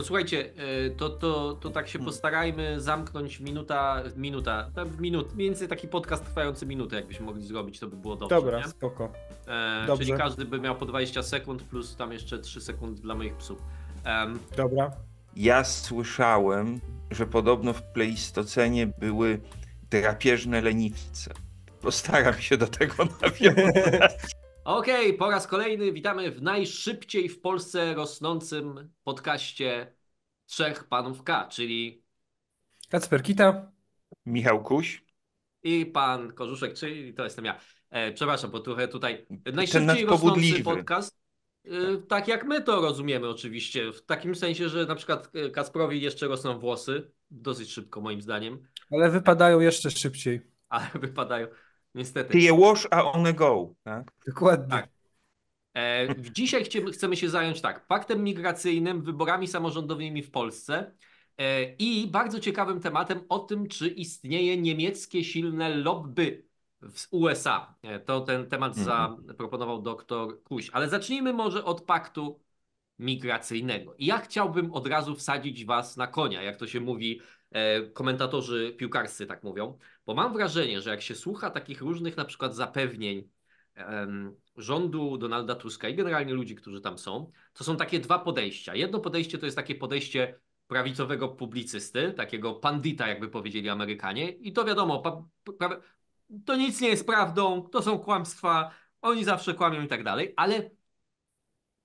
To słuchajcie, e, to, to, to tak się hmm. postarajmy zamknąć minuta, minuta, w minut, mniej więcej taki podcast trwający minutę, jakbyśmy mogli zrobić, to by było dobrze. Dobra, nie? spoko. E, dobrze. Czyli każdy by miał po 20 sekund plus tam jeszcze 3 sekundy dla moich psów. Um, Dobra. Ja słyszałem, że podobno w Pleistocenie były drapieżne leniwce. Postaram się do tego nawiązać. Okej, okay, po raz kolejny witamy w najszybciej w Polsce rosnącym podcaście Trzech Panów K, czyli Kacper Kita, Michał Kuś i pan Korzuszek, czyli to jestem ja. E, przepraszam, bo trochę tutaj najszybciej rosnący podcast. E, tak jak my to rozumiemy oczywiście, w takim sensie, że na przykład e, Kasprowi jeszcze rosną włosy, dosyć szybko moim zdaniem. Ale wypadają jeszcze szybciej. Ale wypadają. Niestety. Ty je wash, a one go. Tak? Dokładnie. Tak. E, dzisiaj chcemy, chcemy się zająć tak, paktem migracyjnym, wyborami samorządowymi w Polsce e, i bardzo ciekawym tematem o tym, czy istnieje niemieckie silne lobby w USA. E, to ten temat mhm. zaproponował doktor Kuś. Ale zacznijmy może od paktu migracyjnego. I ja chciałbym od razu wsadzić was na konia, jak to się mówi, e, komentatorzy piłkarscy tak mówią, bo mam wrażenie, że jak się słucha takich różnych na przykład zapewnień rządu Donalda Tuska i generalnie ludzi, którzy tam są, to są takie dwa podejścia. Jedno podejście to jest takie podejście prawicowego publicysty, takiego pandita, jakby powiedzieli Amerykanie, i to wiadomo, to nic nie jest prawdą, to są kłamstwa, oni zawsze kłamią i tak dalej, ale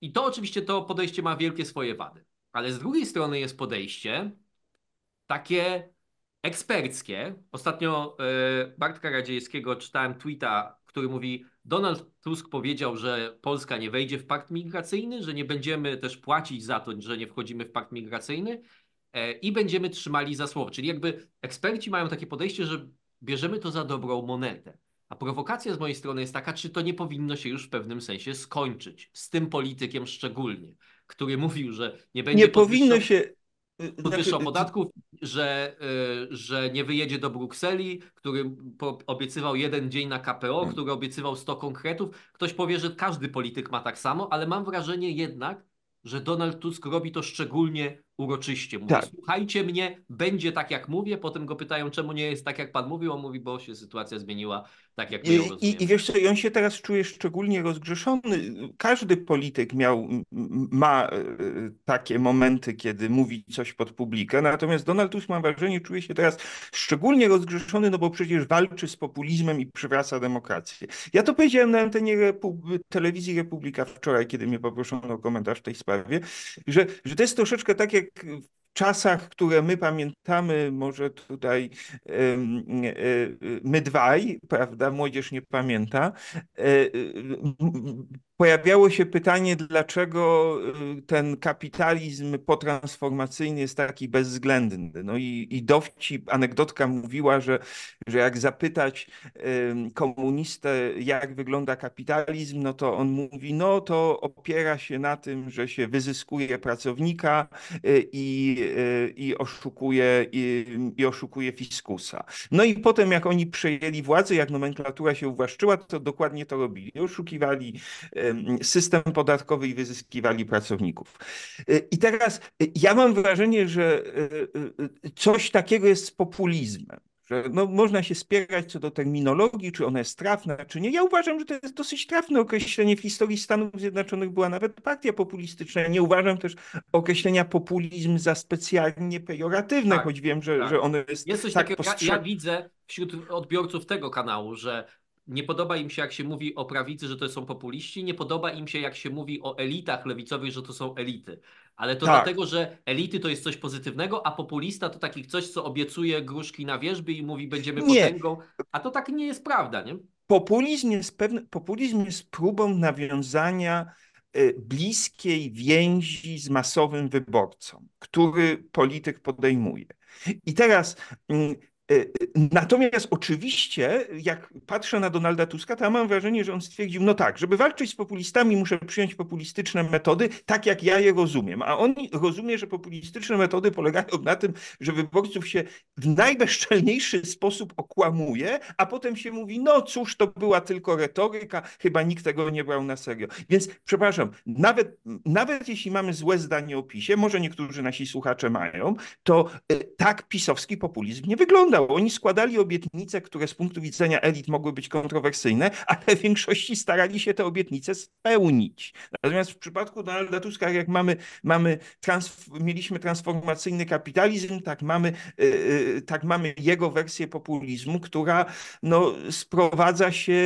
i to oczywiście to podejście ma wielkie swoje wady. Ale z drugiej strony jest podejście takie eksperckie. Ostatnio e, Bartka Radziejskiego czytałem tweeta, który mówi: Donald Tusk powiedział, że Polska nie wejdzie w pakt migracyjny, że nie będziemy też płacić za to, że nie wchodzimy w pakt migracyjny e, i będziemy trzymali za słowo. Czyli jakby eksperci mają takie podejście, że bierzemy to za dobrą monetę. A prowokacja z mojej strony jest taka, czy to nie powinno się już w pewnym sensie skończyć z tym politykiem szczególnie, który mówił, że nie będzie nie podwyższał, się... podwyższał znaczy, podatków że, y, że nie wyjedzie do Brukseli, który obiecywał jeden dzień na KPO, hmm. który obiecywał 100 konkretów. Ktoś powie, że każdy polityk ma tak samo, ale mam wrażenie jednak, że Donald Tusk robi to szczególnie uroczyście mówi, tak. słuchajcie mnie, będzie tak jak mówię, potem go pytają, czemu nie jest tak jak pan mówił, on mówi, bo się sytuacja zmieniła tak jak my I, ją I wiesz co, on się teraz czuje szczególnie rozgrzeszony. Każdy polityk miał, ma e, takie momenty, kiedy mówi coś pod publikę, natomiast Donald Tusk mam wrażenie, czuje się teraz szczególnie rozgrzeszony, no bo przecież walczy z populizmem i przywraca demokrację. Ja to powiedziałem na antenie Repub telewizji Republika wczoraj, kiedy mnie poproszono o komentarz w tej sprawie, że, że to jest troszeczkę tak jak w czasach, które my pamiętamy, może tutaj e, e, my dwaj, prawda, młodzież nie pamięta, e, Pojawiało się pytanie, dlaczego y, ten kapitalizm potransformacyjny jest taki bezwzględny. No i, i dowcip, anegdotka mówiła, że, że jak zapytać komunistę, jak wygląda kapitalizm, no to on mówi, no to opiera się na tym, że się wyzyskuje pracownika y, i, y, i, oszukuje, i, i oszukuje fiskusa. No i potem jak oni przejęli władzę, jak nomenklatura się uwłaszczyła, to dokładnie to robili. Oszukiwali system podatkowy i wyzyskiwali pracowników. Y, I teraz y, ja mam wrażenie, że y, coś takiego jest z populizmem że no, można się spierać co do terminologii, czy ona jest trafna, czy nie. Ja uważam, że to jest dosyć trafne określenie. W historii Stanów Zjednoczonych była nawet partia populistyczna. Nie uważam też określenia populizm za specjalnie pejoratywne, tak, choć wiem, że, tak. że ono jest. Jest coś tak takiego, postrzeg... ja, ja widzę wśród odbiorców tego kanału, że nie podoba im się, jak się mówi o prawicy, że to są populiści, nie podoba im się, jak się mówi o elitach lewicowych, że to są elity. Ale to tak. dlatego, że elity to jest coś pozytywnego, a populista to taki coś, co obiecuje gruszki na wierzbie i mówi, będziemy nie. potęgą. A to tak nie jest prawda, nie? Populizm jest, pewne, populizm jest próbą nawiązania y, bliskiej więzi z masowym wyborcą, który polityk podejmuje. I teraz mm, Y, y, natomiast oczywiście, jak patrzę na Donalda Tuska, to ja mam wrażenie, że on stwierdził, no tak, żeby walczyć z populistami, muszę przyjąć populistyczne metody, tak jak ja je rozumiem. A on rozumie, że populistyczne metody polegają na tym, że wyborców się w najbezczelniejszy sposób okłamuje, a potem się mówi, no cóż, to była tylko retoryka, chyba nikt tego nie brał na serio. Więc przepraszam, nawet, nawet jeśli mamy złe zdanie o PiSie, może niektórzy nasi słuchacze mają, to y, tak pisowski populizm nie wygląda udało. Oni składali obietnice, które z punktu widzenia elit mogły być kontrowersyjne, ale w większości starali się te obietnice spełnić. Natomiast w przypadku Donalda Tuska, tak jak mamy, mamy trans, mieliśmy transformacyjny kapitalizm, tak mamy, yy, tak mamy jego wersję populizmu, która no, sprowadza się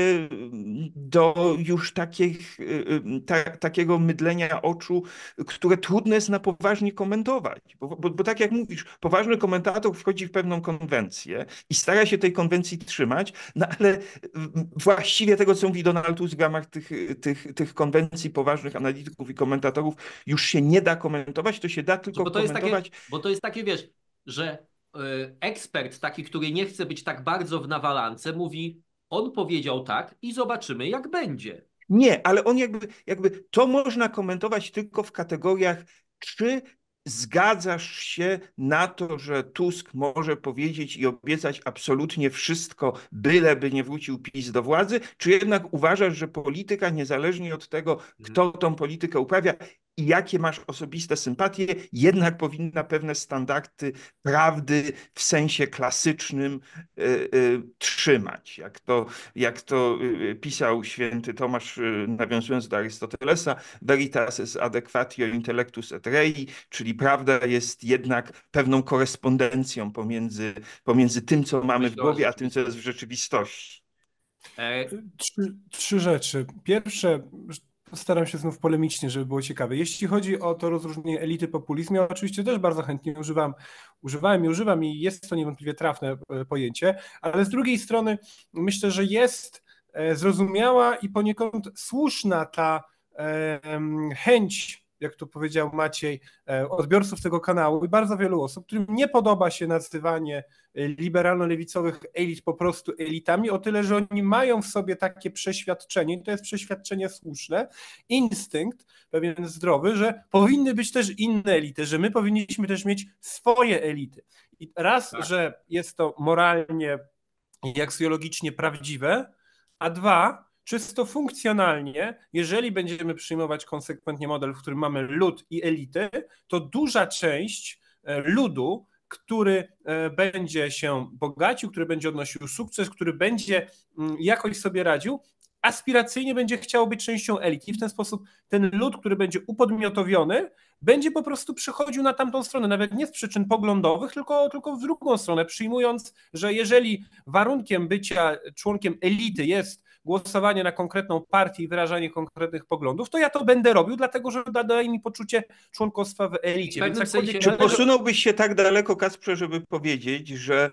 do już takich, yy, ta, takiego mydlenia oczu, które trudno jest na poważnie komentować. Bo, bo, bo tak jak mówisz, poważny komentator wchodzi w pewną konwencję konwencję i stara się tej konwencji trzymać, no ale mm, właściwie tego, co mówi Donald Tusk w ramach tych, tych, tych konwencji poważnych analityków i komentatorów, już się nie da komentować, to się da tylko bo to komentować. takie, bo to jest takie, wiesz, że e, ekspert taki, który nie chce być tak bardzo w nawalance, mówi, on powiedział tak i zobaczymy, jak będzie. Nie, ale on jakby, jakby to można komentować tylko w kategoriach, czy zgadzasz się na to, że Tusk może powiedzieć i obiecać absolutnie wszystko, byle by nie wrócił PiS do władzy, czy jednak uważasz, że polityka, niezależnie od tego, kto hmm. tą politykę uprawia, i jakie masz osobiste sympatie, jednak powinna pewne standardy prawdy w sensie klasycznym y, y, trzymać. Jak to, jak to e, pisał święty Tomasz, nawiązując do Arystotelesa, veritas est adequatio intellectus et rei, czyli prawda jest jednak pewną korespondencją pomiędzy, pomiędzy tym, co mamy w głowie, a tym, co jest w rzeczywistości. Trzy, trzy rzeczy. Pierwsze, Staram się znów polemicznie, żeby było ciekawe. Jeśli chodzi o to rozróżnienie elity populizmu, ja oczywiście też bardzo chętnie używam, używałem i używam i jest to niewątpliwie trafne e, pojęcie, ale z drugiej strony myślę, że jest e, zrozumiała i poniekąd słuszna ta e, chęć jak tu powiedział Maciej, e, odbiorców tego kanału i bardzo wielu osób, którym nie podoba się nazywanie e, liberalno-lewicowych elit po prostu elitami, o tyle, że oni mają w sobie takie przeświadczenie, i to jest przeświadczenie słuszne, instynkt pewien zdrowy, że powinny być też inne elity, że my powinniśmy też mieć swoje elity. I raz, tak. że jest to moralnie i aksjologicznie prawdziwe, a dwa, Czysto funkcjonalnie, jeżeli będziemy przyjmować konsekwentnie model, w którym mamy lud i elity, to duża część e, ludu który e, będzie się bogacił, który będzie odnosił sukces, który będzie mm, jakoś sobie radził, aspiracyjnie będzie chciał być częścią elit. I w ten sposób ten lud, który będzie upodmiotowiony, będzie po prostu przechodził na tamtą stronę, nawet nie z przyczyn poglądowych, tylko, tylko w drugą stronę, przyjmując, że jeżeli warunkiem bycia członkiem elity jest głosowanie na konkretną partię i wyrażanie konkretnych poglądów, to ja to będę robił, dlatego że daje mi poczucie członkostwa w elicie. Więc sensie, czy posunąłbyś się tak daleko, Kasprze, żeby powiedzieć, że,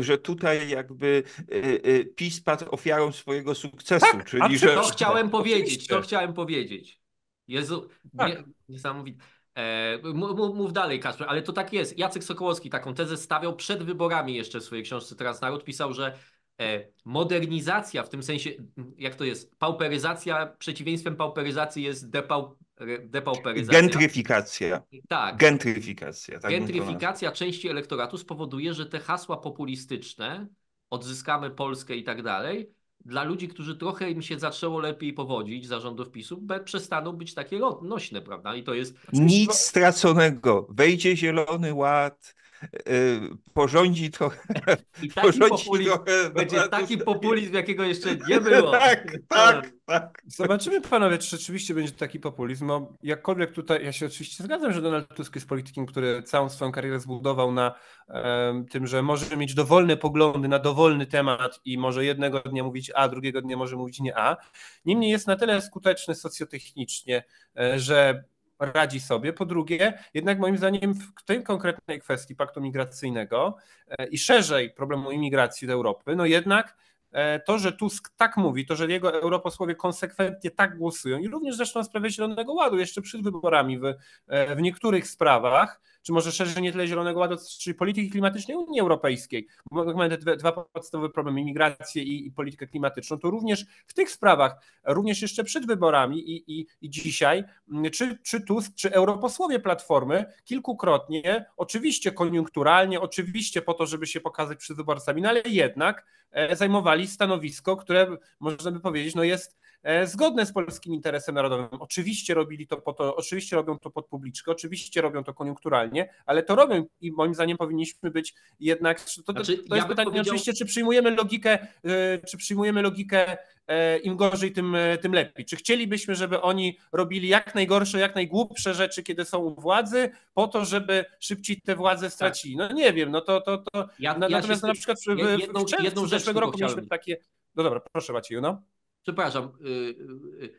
że tutaj jakby y, y, PiS padł ofiarą swojego sukcesu? Tak, czyli, że... To chciałem tak, powiedzieć, to chciałem powiedzieć. Jezu, tak. nie, niesamowite. E, mów dalej, Kasper, ale to tak jest. Jacek Sokołowski taką tezę stawiał przed wyborami jeszcze w swojej książce Transnaród. Pisał, że E, modernizacja, w tym sensie, jak to jest, pauperyzacja, przeciwieństwem pauperyzacji jest depau, depauperyzacja. Gentryfikacja. Tak. Gentryfikacja. Tak Gentryfikacja części elektoratu spowoduje, że te hasła populistyczne, odzyskamy Polskę i tak dalej, dla ludzi, którzy trochę im się zaczęło lepiej powodzić zarządów PiSu, przestaną być takie nośne, prawda? I to jest... Nic straconego. Wejdzie Zielony Ład, Y, porządzi trochę. I taki porządzi populizm, trochę, będzie taki populizm, jakiego jeszcze nie tak, było. Tak, tak, tak. Zobaczymy, panowie, czy rzeczywiście będzie taki populizm. No, jakkolwiek tutaj, ja się oczywiście zgadzam, że Donald Tusk jest politykiem, który całą swoją karierę zbudował na um, tym, że może mieć dowolne poglądy na dowolny temat i może jednego dnia mówić A, drugiego dnia może mówić nie A. Niemniej jest na tyle skuteczny socjotechnicznie, e, że radzi sobie. Po drugie, jednak moim zdaniem w tej konkretnej kwestii paktu migracyjnego e, i szerzej problemu imigracji do Europy, no jednak e, to, że Tusk tak mówi, to, że jego europosłowie konsekwentnie tak głosują i również zresztą w sprawie Zielonego Ładu jeszcze przed wyborami w, e, w niektórych sprawach, czy może szerzej nie tyle Zielonego Ładu, czyli polityki klimatycznej Unii Europejskiej. Bo mamy te dwa podstawowe problemy, imigrację i, i politykę klimatyczną, to również w tych sprawach, również jeszcze przed wyborami i, i, i dzisiaj, czy, czy Tusk, czy europosłowie Platformy kilkukrotnie, oczywiście koniunkturalnie, oczywiście po to, żeby się pokazać przed wyborcami, no ale jednak e, zajmowali stanowisko, które można by powiedzieć, no jest E, zgodne z polskim interesem narodowym. Oczywiście robili to po to, oczywiście robią to pod publiczkę, oczywiście robią to koniunkturalnie, ale to robią i moim zdaniem powinniśmy być jednak. To, znaczy, to jest ja pytanie powiedział... oczywiście, czy przyjmujemy logikę, e, czy przyjmujemy logikę e, im gorzej, tym, tym lepiej. Czy chcielibyśmy, żeby oni robili jak najgorsze, jak najgłupsze rzeczy, kiedy są u władzy, po to, żeby szybciej te władze tak. stracili? No nie wiem, no to. to, to... Ja, natomiast ja na przykład w, jedną, w czerwcu zeszłego roku mieliśmy takie. No dobra, proszę Macieju, no przepraszam, y, y, y,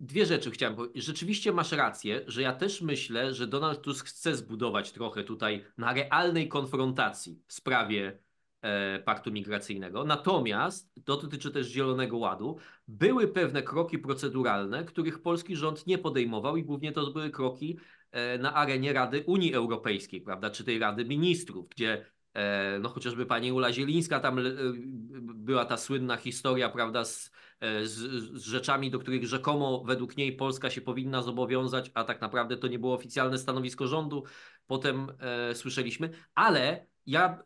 dwie rzeczy chciałem powiedzieć. Rzeczywiście masz rację, że ja też myślę, że Donald Tusk chce zbudować trochę tutaj na realnej konfrontacji w sprawie e, paktu migracyjnego. Natomiast to dotyczy też Zielonego Ładu. Były pewne kroki proceduralne, których polski rząd nie podejmował i głównie to były kroki e, na arenie Rady Unii Europejskiej, prawda, czy tej Rady Ministrów, gdzie e, no chociażby pani Ula Zielińska, tam była ta słynna historia, prawda, z E, z, z, rzeczami, do których rzekomo według niej Polska się powinna zobowiązać, a tak naprawdę to nie było oficjalne stanowisko rządu. Potem e, słyszeliśmy, ale ja e,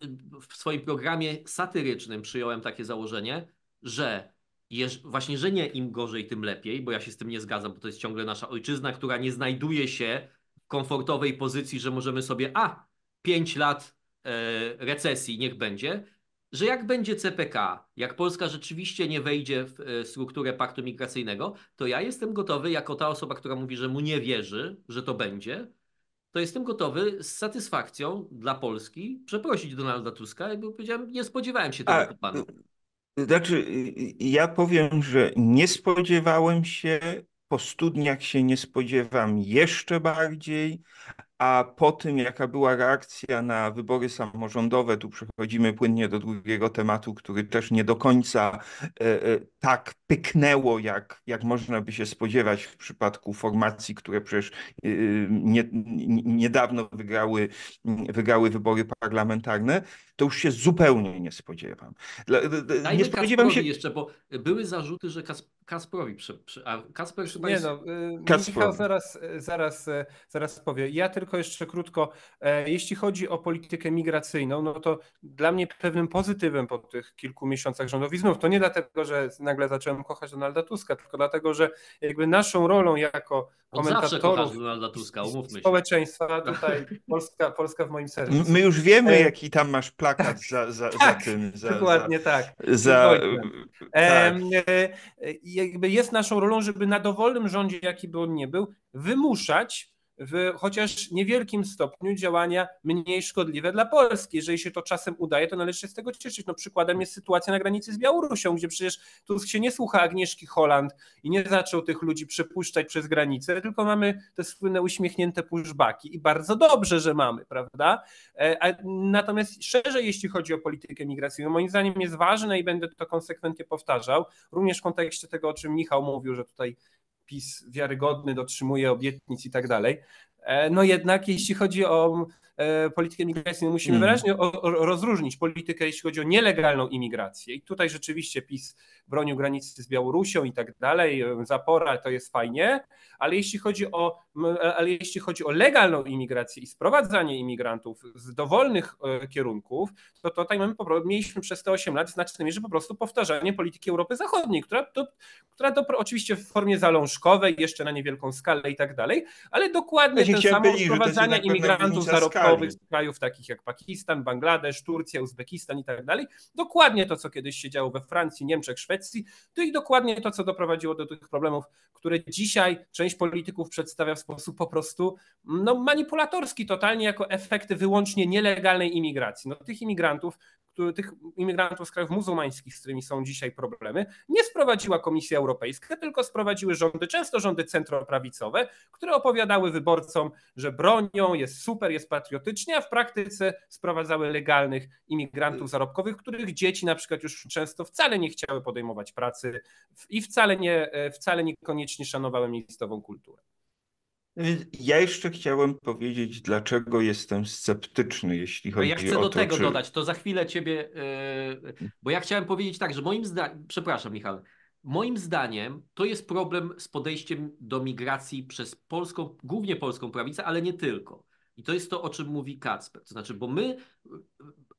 w swoim programie satyrycznym przyjąłem takie założenie, że jeż, właśnie, że nie im gorzej, tym lepiej, bo ja się z tym nie zgadzam, bo to jest ciągle nasza ojczyzna, która nie znajduje się w komfortowej pozycji, że możemy sobie, a, pięć lat e, recesji, niech będzie, że jak będzie CPK, jak Polska rzeczywiście nie wejdzie w e, strukturę paktu migracyjnego, to ja jestem gotowy, jako ta osoba, która mówi, że mu nie wierzy, że to będzie, to jestem gotowy z satysfakcją dla Polski przeprosić Donalda Tuska, jakby powiedziałem, nie spodziewałem się tego A, panu. Znaczy, y, y, ja powiem, że nie spodziewałem się, po studniach się nie spodziewam jeszcze bardziej, a po tym, jaka była reakcja na wybory samorządowe, tu przechodzimy płynnie do drugiego tematu, który też nie do końca e, e, tak pyknęło, jak, jak można by się spodziewać w przypadku formacji, które przecież e, nie, niedawno wygrały, wygrały wybory parlamentarne, to już się zupełnie nie spodziewam. Dla, nie spodziewam się. Jeszcze, bo były zarzuty, że Kasper Kasprowi przy, przy a Kasper chyba Nie jest... no, y, Kasper zaraz, zaraz, zaraz powie. Ja tylko jeszcze krótko, e, jeśli chodzi o politykę migracyjną, no to dla mnie pewnym pozytywem po tych kilku miesiącach rządowiznów, to nie dlatego, że nagle zacząłem kochać Donalda Tuska, tylko dlatego, że jakby naszą rolą jako komentatorów Tuska, społeczeństwa tutaj Polska, Polska w moim sercu. My już wiemy, e, jaki tam masz plakat za, za, tak, tak, za tym. Za, dokładnie za, tak. Za, tak. e, jakby jest naszą rolą, żeby na dowolnym rządzie, jaki by on nie był, wymuszać w chociaż niewielkim stopniu działania mniej szkodliwe dla Polski. Jeżeli się to czasem udaje, to należy się z tego cieszyć. No przykładem jest sytuacja na granicy z Białorusią, gdzie przecież Tusk się nie słucha Agnieszki Holland i nie zaczął tych ludzi przepuszczać przez granicę, tylko mamy te słynne uśmiechnięte puszbaki i bardzo dobrze, że mamy, prawda? E, natomiast szerzej, jeśli chodzi o politykę migracyjną, moim zdaniem jest ważne i będę to konsekwentnie powtarzał, również w kontekście tego, o czym Michał mówił, że tutaj PiS wiarygodny, dotrzymuje obietnic i tak dalej. E, no jednak jeśli chodzi o e, politykę imigracyjną, musimy mm. wyraźnie rozróżnić politykę, jeśli chodzi o nielegalną imigrację. I tutaj rzeczywiście PiS bronił granicy z Białorusią i tak dalej, e, zapora to jest fajnie, ale jeśli chodzi o, ale jeśli chodzi o legalną imigrację i sprowadzanie imigrantów z dowolnych kierunków, to tutaj mamy, mieliśmy przez te 8 lat w znacznej mierze po prostu powtarzanie polityki Europy Zachodniej, która, do, która do, oczywiście w formie zalążkowej, jeszcze na niewielką skalę i tak dalej, ale dokładnie tym samym sprowadzania imigrantów zarobkowych z krajów takich jak Pakistan, Bangladesz, Turcja, Uzbekistan i tak dalej. Dokładnie to, co kiedyś się działo we Francji, Niemczech, Szwecji, to i dokładnie to, co doprowadziło do tych problemów, które dzisiaj część polityków przedstawia w sposób po prostu no, manipulatorski totalnie jako efekty wyłącznie nielegalnej imigracji. No, tych imigrantów który, tych imigrantów z krajów muzułmańskich, z którymi są dzisiaj problemy, nie sprowadziła Komisja Europejska, tylko sprowadziły rządy, często rządy centroprawicowe, które opowiadały wyborcom, że bronią, jest super, jest patriotycznie, a w praktyce sprowadzały legalnych imigrantów zarobkowych, których dzieci na przykład już często wcale nie chciały podejmować pracy i wcale, nie, e, wcale niekoniecznie szanowały miejscową kulturę. Ja jeszcze chciałem powiedzieć, dlaczego jestem sceptyczny, jeśli no chodzi o to. Ja chcę do to, tego czy... dodać, to za chwilę ciebie, e, bo ja chciałem powiedzieć tak, że moim zdaniem, przepraszam Michał, moim zdaniem to jest problem z podejściem do migracji przez polską, głównie polską prawicę, ale nie tylko. I to jest to, o czym mówi Kacper. To znaczy, bo my, e,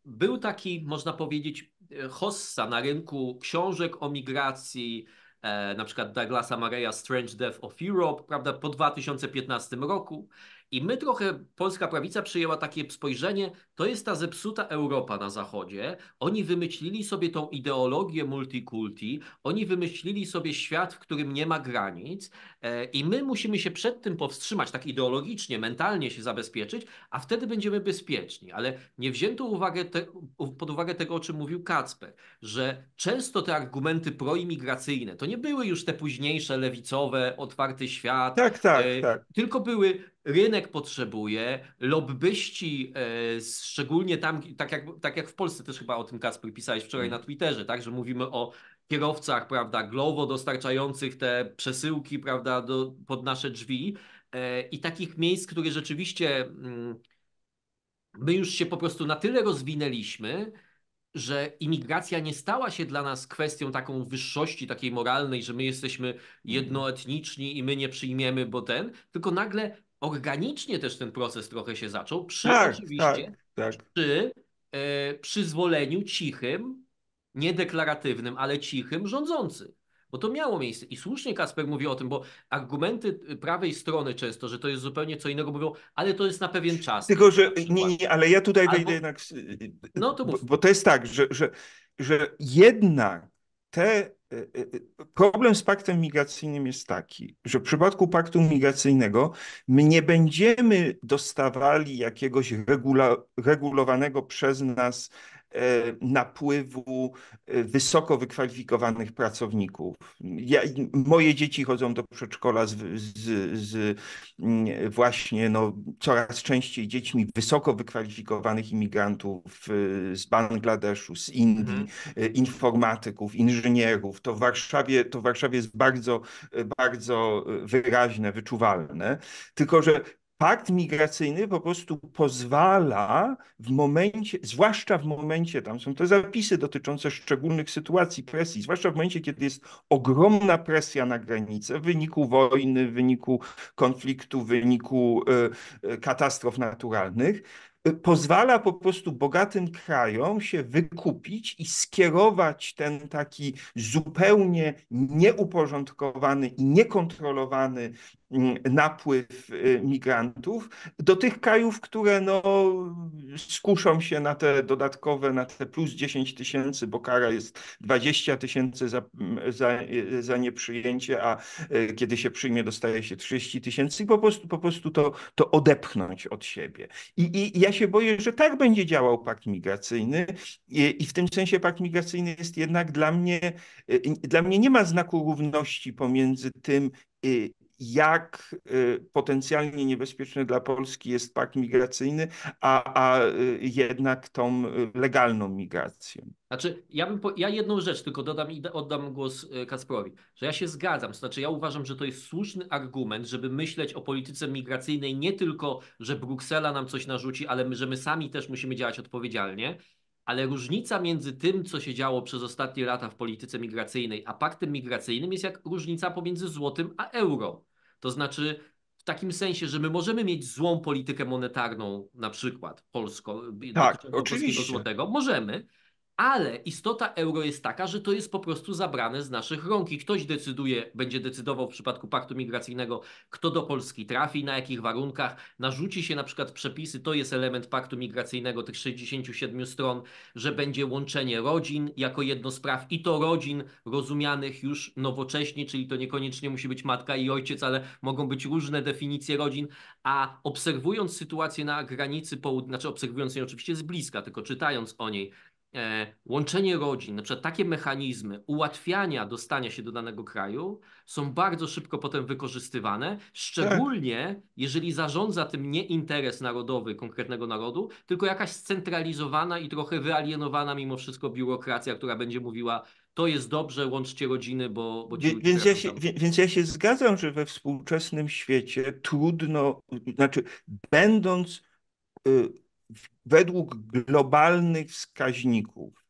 był taki, można powiedzieć, e, hossa na rynku książek o migracji, E, na przykład Douglasa Mareya Strange Death of Europe, prawda, po 2015 roku i my trochę, polska prawica przyjęła takie spojrzenie, to jest ta zepsuta Europa na Zachodzie. Oni wymyślili sobie tą ideologię multikulti, oni wymyślili sobie świat, w którym nie ma granic e, i my musimy się przed tym powstrzymać, tak ideologicznie, mentalnie się zabezpieczyć, a wtedy będziemy bezpieczni. Ale nie wzięto uwagę te, pod uwagę tego, o czym mówił Kacper, że często te argumenty proimigracyjne to nie były już te późniejsze lewicowe, otwarty świat, tak, tak, e, tak. tylko były rynek potrzebuje, lobbyści, e, szczególnie tam, tak jak, tak jak w Polsce też chyba o tym Kasper pisałeś wczoraj na mhm. Twitterze, tak, że mówimy o kierowcach, prawda, Glovo dostarczających te przesyłki, prawda, do, pod nasze drzwi e, i takich miejsc, które rzeczywiście mm, my już się po prostu na tyle rozwinęliśmy, że imigracja nie stała się dla nas kwestią taką wyższości, takiej moralnej, że my jesteśmy mhm. jednoetniczni i my nie przyjmiemy, bo ten, tylko nagle organicznie też ten proces trochę się zaczął, przy tak, oczywiście tak, tak. przy e, przyzwoleniu cichym, niedeklaratywnym, ale cichym rządzących. Bo to miało miejsce i słusznie Kasper mówi o tym, bo argumenty y, prawej strony często, że to jest zupełnie co innego, mówią, ale to jest na pewien czas. Tylko, że nie, nie, ale ja tutaj Albo... wejdę jednak. No to mów. Bo, bo to jest tak, że, że, że jednak te Y, y, y, problem z paktem migracyjnym jest taki, że w przypadku paktu migracyjnego my nie będziemy dostawali jakiegoś regula, regulowanego przez nas E, napływu e, wysoko wykwalifikowanych pracowników. Ja, moje dzieci chodzą do przedszkola z, z, z, mm, właśnie no, coraz częściej dziećmi wysoko wykwalifikowanych imigrantów e, z Bangladeszu, z Indii, mhm. informatyków, inżynierów. To w Warszawie, to w Warszawie jest bardzo, bardzo wyraźne, wyczuwalne. Tylko, że Pakt migracyjny po prostu pozwala w momencie, zwłaszcza w momencie, tam są te zapisy dotyczące szczególnych sytuacji presji, zwłaszcza w momencie, kiedy jest ogromna presja na granicę w wyniku wojny, w wyniku konfliktu, w wyniku y, y, katastrof naturalnych, y, pozwala po prostu bogatym krajom się wykupić i skierować ten taki zupełnie nieuporządkowany i niekontrolowany napływ y, migrantów do tych krajów, które no, skuszą się na te dodatkowe, na te plus 10 tysięcy, bo kara jest 20 tysięcy za, za, y, za nieprzyjęcie, a y, kiedy się przyjmie dostaje się 30 tysięcy i po prostu, po prostu to, to odepchnąć od siebie. I, I ja się boję, że tak będzie działał pakt migracyjny I, i w tym sensie pakt migracyjny jest jednak dla mnie, dla mnie nie ma znaku równości pomiędzy tym, jak y, potencjalnie niebezpieczny dla Polski jest pakt migracyjny, a, a y, jednak tą y, legalną migrację. Znaczy, ja, bym po, ja jedną rzecz tylko dodam i oddam głos Kasprowi, że ja się zgadzam, znaczy ja uważam, że to jest słuszny argument, żeby myśleć o polityce migracyjnej nie tylko, że Bruksela nam coś narzuci, ale my, że my sami też musimy działać odpowiedzialnie ale różnica między tym, co się działo przez ostatnie lata w polityce migracyjnej, a paktem migracyjnym jest jak różnica pomiędzy złotym a euro. To znaczy w takim sensie, że my możemy mieć złą politykę monetarną, na przykład polsko, tak, oczywiście. złotego, możemy, ale istota euro jest taka, że to jest po prostu zabrane z naszych rąk i ktoś decyduje, będzie decydował w przypadku paktu migracyjnego, kto do Polski trafi, na jakich warunkach, narzuci się na przykład przepisy, to jest element paktu migracyjnego tych 67 stron, że będzie łączenie rodzin jako jedno z praw i to rodzin rozumianych już nowocześnie, czyli to niekoniecznie musi być matka i ojciec, ale mogą być różne definicje rodzin, a obserwując sytuację na granicy południowej, znaczy obserwując ją oczywiście z bliska, tylko czytając o niej E, łączenie rodzin, na przykład takie mechanizmy ułatwiania dostania się do danego kraju są bardzo szybko potem wykorzystywane, szczególnie jeżeli zarządza tym nie interes narodowy konkretnego narodu, tylko jakaś scentralizowana i trochę wyalienowana mimo wszystko biurokracja, która będzie mówiła to jest dobrze, łączcie rodziny, bo... bo ci więc, ja się, wie, więc ja się zgadzam, że we współczesnym świecie trudno, znaczy będąc... Y według globalnych wskaźników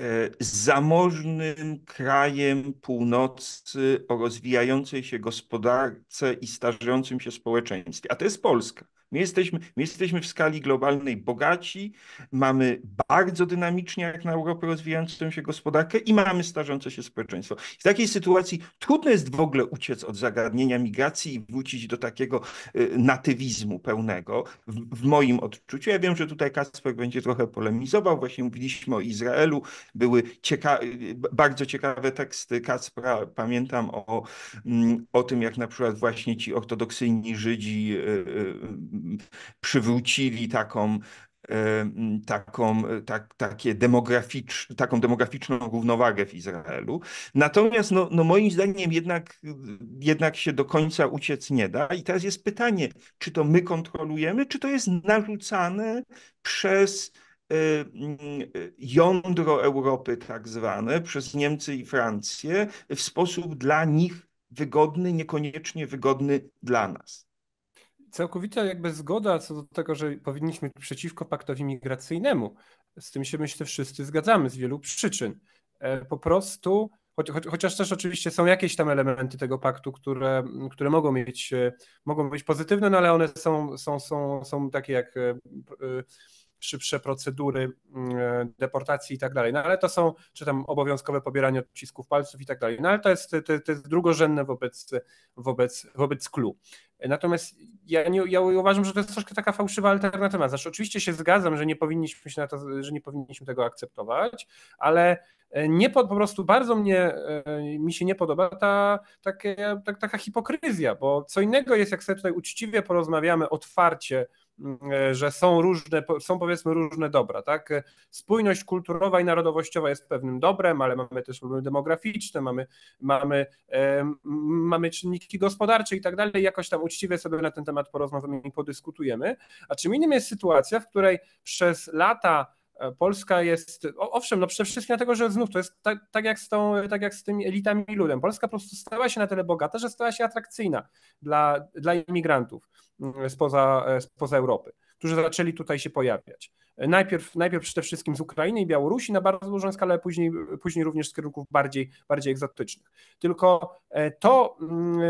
e, zamożnym krajem północy o rozwijającej się gospodarce i starzejącym się społeczeństwie, a to jest Polska. My jesteśmy, my jesteśmy w skali globalnej bogaci, mamy bardzo dynamicznie, jak na Europę, rozwijającą się gospodarkę i mamy starzące się społeczeństwo. W takiej sytuacji trudno jest w ogóle uciec od zagadnienia migracji i wrócić do takiego y, natywizmu pełnego, w, w moim odczuciu. Ja wiem, że tutaj Kasper będzie trochę polemizował, właśnie mówiliśmy o Izraelu, były cieka y, bardzo ciekawe teksty Kaspra, pamiętam o, mm, o tym, jak na przykład właśnie ci ortodoksyjni Żydzi y, przywrócili taką e, taką, tak, takie demograficz, taką demograficzną równowagę w Izraelu. Natomiast no, no moim zdaniem jednak, jednak się do końca uciec nie da. I teraz jest pytanie, czy to my kontrolujemy, czy to jest narzucane przez e, jądro Europy tak zwane, przez Niemcy i Francję w sposób dla nich wygodny, niekoniecznie wygodny dla nas całkowita jakby zgoda co do tego, że powinniśmy być przeciwko paktowi migracyjnemu. Z tym się myślę wszyscy zgadzamy z wielu przyczyn. E, po prostu, choć, choć, chociaż też oczywiście są jakieś tam elementy tego paktu, które, które mogą, mieć, e, mogą być pozytywne, no ale one są, są, są, są takie jak e, szybsze procedury mm, e, deportacji i tak dalej. No ale to są, czy tam obowiązkowe pobieranie odcisków palców i tak dalej. No ale to jest, to, to jest drugorzędne wobec, wobec, wobec KLU. Natomiast ja, nie, ja uważam, że to jest troszkę taka fałszywa alternatywa. Znaczy, oczywiście się zgadzam, że nie powinniśmy się na to, że nie powinniśmy tego akceptować, ale e, nie po, po prostu bardzo mnie, e, mi się nie podoba ta, takie, ta, taka hipokryzja, bo co innego jest, jak sobie tutaj uczciwie porozmawiamy, otwarcie, E, że są różne, są powiedzmy różne dobra, tak? Spójność kulturowa i narodowościowa jest pewnym dobrem, ale mamy też problemy demograficzne, mamy, mamy, e, mamy czynniki gospodarcze i tak dalej. Jakoś tam uczciwie sobie na ten temat porozmawiamy i podyskutujemy. A czym innym jest sytuacja, w której przez lata E, Polska jest, owszem, no przede wszystkim dlatego, że znów to jest tak, tak, jak, z tą, tak jak z tymi elitami i ludem. Polska po prostu stała się na tyle bogata, że stała się atrakcyjna dla, dla imigrantów mm, spoza, e, spoza Europy, którzy zaczęli tutaj się pojawiać. E, najpierw, najpierw przede wszystkim z Ukrainy i Białorusi na bardzo dużą skalę, później, później również z kierunków bardziej, bardziej egzotycznych. Tylko to, mm,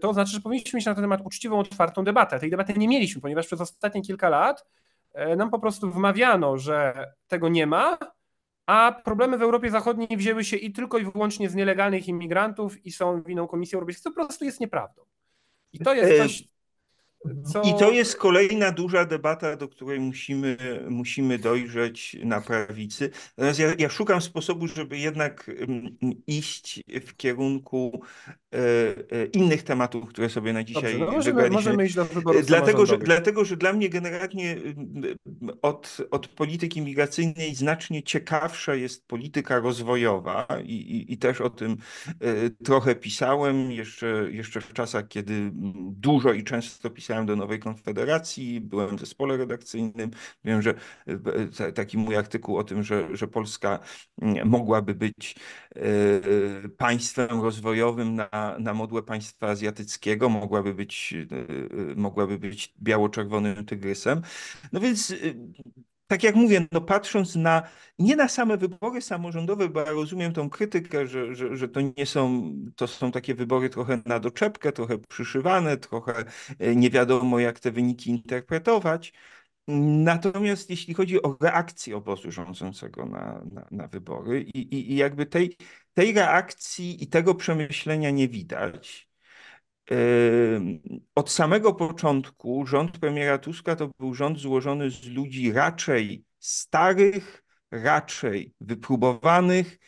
to znaczy, że powinniśmy mieć na ten temat uczciwą, otwartą debatę. Tej debaty nie mieliśmy, ponieważ przez ostatnie kilka lat E, nam po prostu wmawiano, że tego nie ma, a problemy w Europie Zachodniej wzięły się i tylko i wyłącznie z nielegalnych imigrantów i są winą Komisji Europejskiej, co po prostu jest nieprawdą. I to jest coś, e, Mhm. Co... I to jest kolejna duża debata, do której musimy, musimy dojrzeć na prawicy. Natomiast ja, ja szukam sposobu, żeby jednak mm, iść w kierunku e, e, innych tematów, które sobie na dzisiaj Dobrze, no możemy, możemy iść do wyborów dlatego że, dlatego, że dla mnie generalnie mm, od, od polityki migracyjnej znacznie ciekawsza jest polityka rozwojowa i, i, i też o tym e, trochę pisałem jeszcze, jeszcze w czasach, kiedy mm, dużo i często pisałem trafiałem do Nowej Konfederacji, byłem w zespole redakcyjnym. Wiem, że e, taki mój artykuł o tym, że, że Polska mm, mogłaby być e, państwem rozwojowym na, na modłę państwa azjatyckiego, mogłaby być, e, mogłaby być biało-czerwonym tygrysem. No więc tak jak mówię, no patrząc na, nie na same wybory samorządowe, bo ja rozumiem tą krytykę, że, że, że to nie są, to są takie wybory trochę na doczepkę, trochę przyszywane, trochę e, nie wiadomo jak te wyniki interpretować. Natomiast jeśli chodzi o reakcję obozu rządzącego na, na, na wybory i, i, i jakby tej, tej reakcji i tego przemyślenia nie widać, od samego początku rząd premiera Tuska to był rząd złożony z ludzi raczej starych, raczej wypróbowanych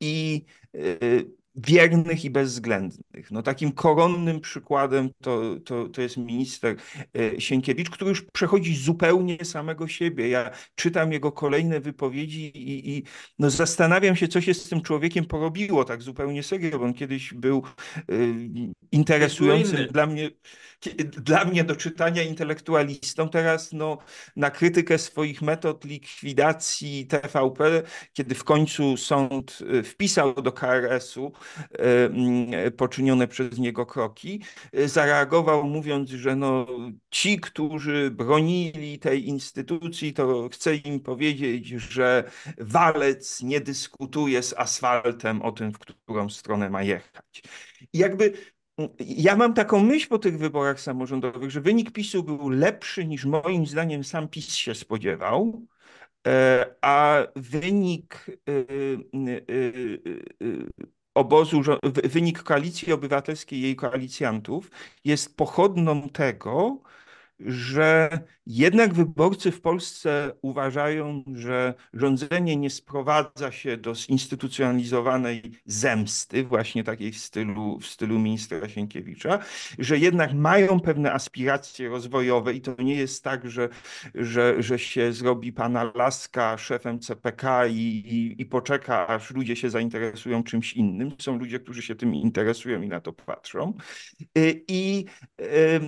i y, wiernych i bezwzględnych. No, takim koronnym przykładem to, to, to jest minister e, Sienkiewicz, który już przechodzi zupełnie samego siebie. Ja czytam jego kolejne wypowiedzi i, i no, zastanawiam się, co się z tym człowiekiem porobiło tak zupełnie serio, bo on kiedyś był y, interesującym dla mnie, dla mnie do czytania intelektualistą. Teraz no, na krytykę swoich metod likwidacji TVP, kiedy w końcu sąd e, wpisał do KRS-u E, poczynione przez niego kroki, e, zareagował mówiąc, że no, ci, którzy bronili tej instytucji, to chcę im powiedzieć, że walec nie dyskutuje z asfaltem o tym, w którą stronę ma jechać. jakby ja mam taką myśl po tych wyborach samorządowych, że wynik PiSu był lepszy niż moim zdaniem sam PiS się spodziewał, e, a wynik obozu, wynik koalicji obywatelskiej i jej koalicjantów jest pochodną tego, że jednak wyborcy w Polsce uważają, że rządzenie nie sprowadza się do zinstytucjonalizowanej zemsty, właśnie takiej w stylu, w stylu ministra Sienkiewicza, że jednak mają pewne aspiracje rozwojowe i to nie jest tak, że, że, że się zrobi pana Laska szefem CPK i, i, i poczeka, aż ludzie się zainteresują czymś innym. Są ludzie, którzy się tym interesują i na to patrzą. Y, I, y,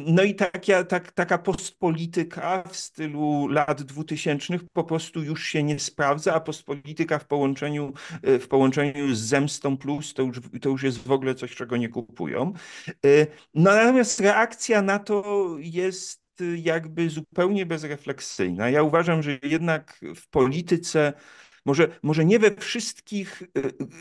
no i taka, tak, taka postpolityka w stylu lat dwutysięcznych po prostu już się nie sprawdza, a postpolityka w połączeniu, e, w połączeniu z Zemstą Plus to już, to już jest w ogóle coś, czego nie kupują. E, natomiast reakcja na to jest e, jakby zupełnie bezrefleksyjna. Ja uważam, że jednak w polityce, może, może nie we wszystkich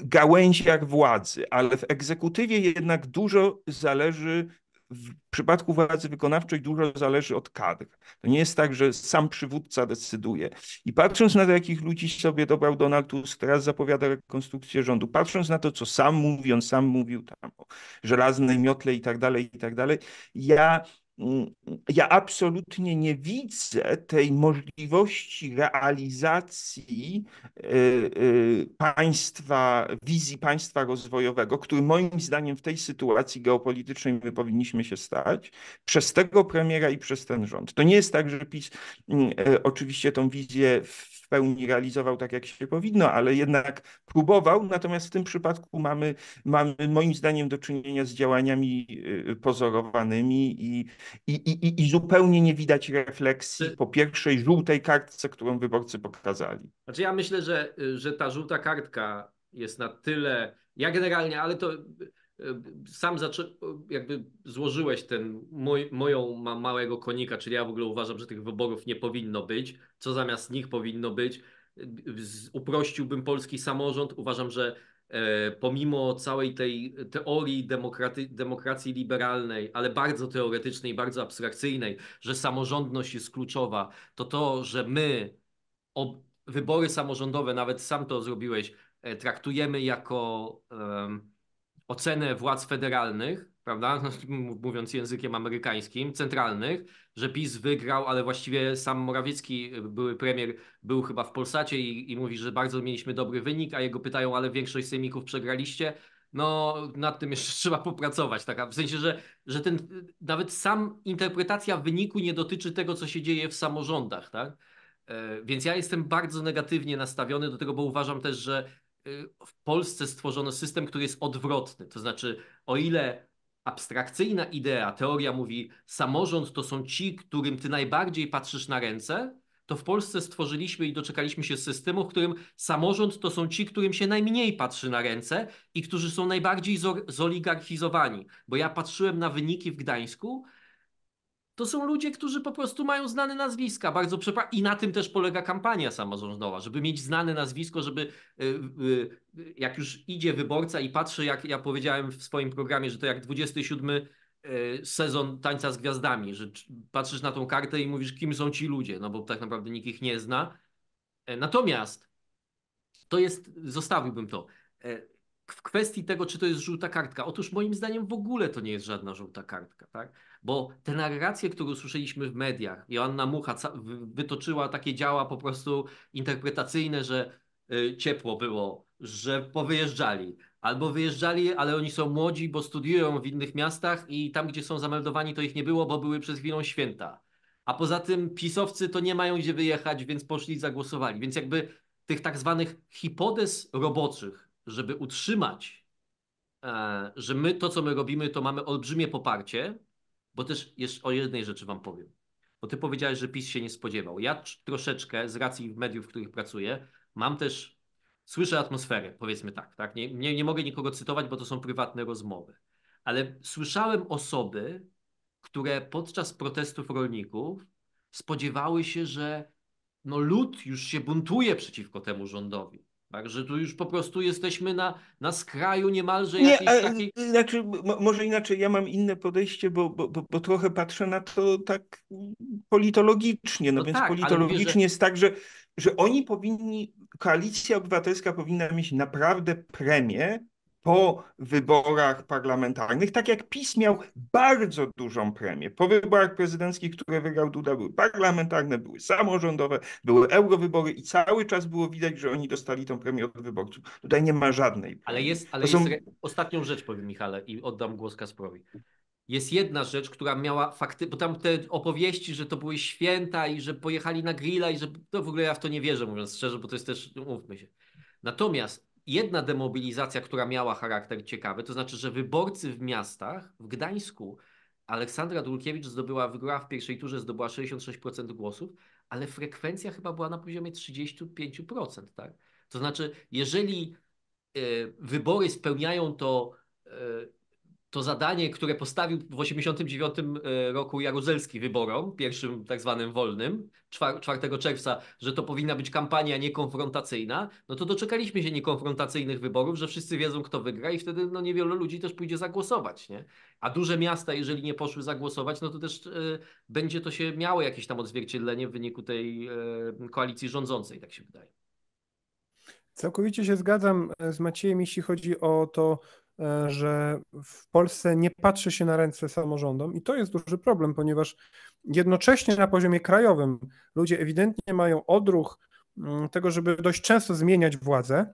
gałęziach władzy, ale w egzekutywie jednak dużo zależy w przypadku władzy wykonawczej dużo zależy od kadr. To nie jest tak, że sam przywódca decyduje. I patrząc na to, jakich ludzi sobie dobrał Donald Tusk, teraz zapowiada rekonstrukcję rządu, patrząc na to, co sam mówi, on sam mówił tam o żelaznej miotle i tak dalej, i tak dalej, ja Mm, ja absolutnie nie widzę tej możliwości realizacji y, y, państwa, wizji państwa rozwojowego, który moim zdaniem w tej sytuacji geopolitycznej my powinniśmy się stać, przez tego premiera i przez ten rząd. To nie jest tak, że PiS mm, y, oczywiście tą wizję w pełni realizował tak, jak się powinno, ale jednak próbował. Natomiast w tym przypadku mamy, mamy moim zdaniem do czynienia z działaniami y, pozorowanymi i, i, i, i zupełnie nie widać refleksji po pierwszej żółtej kartce, którą wyborcy pokazali. Znaczy ja myślę, że, y, że ta żółta kartka jest na tyle. Ja generalnie, ale to sam zaczę... jakby złożyłeś ten mój, moją ma małego konika, czyli ja w ogóle uważam, że tych wyborów nie powinno być, co zamiast nich powinno być. Uprościłbym polski samorząd. Uważam, że e, pomimo całej tej teorii demokraty, demokracji liberalnej, ale bardzo teoretycznej, bardzo abstrakcyjnej, że samorządność jest kluczowa, to to, że my ob... wybory samorządowe, nawet sam to zrobiłeś, e, traktujemy jako ocenę władz federalnych, prawda, mówiąc językiem amerykańskim, centralnych, że PiS wygrał, ale właściwie sam Morawiecki, y, były premier, był chyba w Polsacie i, i mówi, że bardzo mieliśmy dobry wynik, a jego pytają, ale większość sejmików przegraliście. No, nad tym jeszcze trzeba popracować. Taka, w sensie, że, że ten, y, nawet sam interpretacja wyniku nie dotyczy tego, co się dzieje w samorządach, tak? E, więc ja jestem bardzo negatywnie nastawiony do tego, bo uważam też, że Y, w Polsce stworzono system, który jest odwrotny. To znaczy, o ile abstrakcyjna idea, teoria mówi, samorząd to są ci, którym ty najbardziej patrzysz na ręce, to w Polsce stworzyliśmy i doczekaliśmy się systemu, w którym samorząd to są ci, którym się najmniej patrzy na ręce i którzy są najbardziej zoligarchizowani. Bo ja patrzyłem na wyniki w Gdańsku to są ludzie, którzy po prostu mają znane nazwiska, bardzo przepa I na tym też polega kampania samorządowa, żeby mieć znane nazwisko, żeby y, y, y, jak już idzie wyborca i patrzy, jak ja powiedziałem w swoim programie, że to jak 27 sezon Tańca z Gwiazdami, że patrzysz na tą kartę i mówisz, kim są ci ludzie, no bo tak naprawdę nikt ich nie zna. E, natomiast to jest, zostawiłbym to e, w kwestii tego, czy to jest żółta kartka. Otóż moim zdaniem w ogóle to nie jest żadna żółta kartka. Tak? bo te narracje, które usłyszeliśmy w mediach, Joanna Mucha wytoczyła takie działa po prostu interpretacyjne, że y, ciepło było, że powyjeżdżali, albo wyjeżdżali, ale oni są młodzi, bo studiują w innych miastach i tam, gdzie są zameldowani, to ich nie było, bo były przez chwilę święta. A poza tym pisowcy to nie mają gdzie wyjechać, więc poszli i zagłosowali. Więc jakby tych tak zwanych hipotez roboczych, żeby utrzymać, e, że my to, co my robimy, to mamy olbrzymie poparcie, bo też jeszcze o jednej rzeczy Wam powiem. Bo Ty powiedziałeś, że PiS się nie spodziewał. Ja troszeczkę z racji mediów, w których pracuję, mam też, słyszę atmosferę, powiedzmy tak. tak? Nie, nie, nie mogę nikogo cytować, bo to są prywatne rozmowy. Ale słyszałem osoby, które podczas protestów rolników spodziewały się, że no lud już się buntuje przeciwko temu rządowi. Także tu już po prostu jesteśmy na, na skraju niemalże nie, jakiejś e, takiej... E, znaczy, może inaczej, ja mam inne podejście, bo, bo, bo, bo trochę patrzę na to tak politologicznie. No, no więc tak, politologicznie mówię, że... jest tak, że, że oni powinni, koalicja obywatelska powinna mieć naprawdę premię po wyborach parlamentarnych, tak jak PiS miał bardzo dużą premię. Po wyborach prezydenckich, które wygrał Duda, były parlamentarne, były samorządowe, były eurowybory i cały czas było widać, że oni dostali tą premię od wyborców. Tutaj nie ma żadnej. Premii. Ale jest, ale są... jest ostatnią rzecz powiem Michale i oddam głos Kasprowi. Jest jedna rzecz, która miała fakty, bo tam te opowieści, że to były święta i że pojechali na grilla i że to no w ogóle ja w to nie wierzę, mówiąc szczerze, bo to jest też, umówmy się. Natomiast jedna demobilizacja, która miała charakter ciekawy, to znaczy, że wyborcy w miastach, w Gdańsku, Aleksandra Dulkiewicz zdobyła, wygrała w pierwszej turze, zdobyła 66% głosów, ale frekwencja chyba była na poziomie 35%, tak? To znaczy, jeżeli y, wybory spełniają to y, to zadanie, które postawił w 1989 e, roku Jaruzelski wyborom, pierwszym tak zwanym wolnym, 4 czerwca, że to powinna być kampania niekonfrontacyjna, no to doczekaliśmy się niekonfrontacyjnych wyborów, że wszyscy wiedzą, kto wygra i wtedy no, niewielu ludzi też pójdzie zagłosować. Nie? A duże miasta, jeżeli nie poszły zagłosować, no to też y, będzie to się miało jakieś tam odzwierciedlenie w wyniku tej y, koalicji rządzącej, tak się wydaje. Całkowicie się zgadzam z Maciejem, jeśli chodzi o to E, że w Polsce nie patrzy się na ręce samorządom i to jest duży problem, ponieważ jednocześnie na poziomie krajowym ludzie ewidentnie mają odruch mm, tego, żeby dość często zmieniać władzę,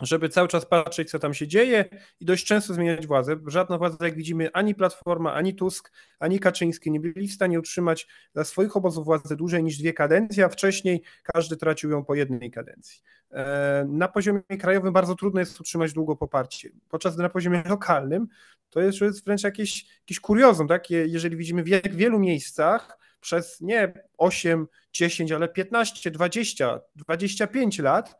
żeby cały czas patrzeć, co tam się dzieje i dość często zmieniać władzę. Żadna władza, jak widzimy, ani Platforma, ani Tusk, ani Kaczyński nie byli w stanie utrzymać dla swoich obozów władzy dłużej niż dwie kadencje, a wcześniej każdy tracił ją po jednej kadencji. E, na poziomie krajowym bardzo trudno jest utrzymać długo poparcie, podczas gdy na poziomie lokalnym to jest, wręcz jakieś, jakieś kuriozum, tak? jeżeli widzimy w wielu miejscach, przez nie 8, 10, ale 15, 20, 25 lat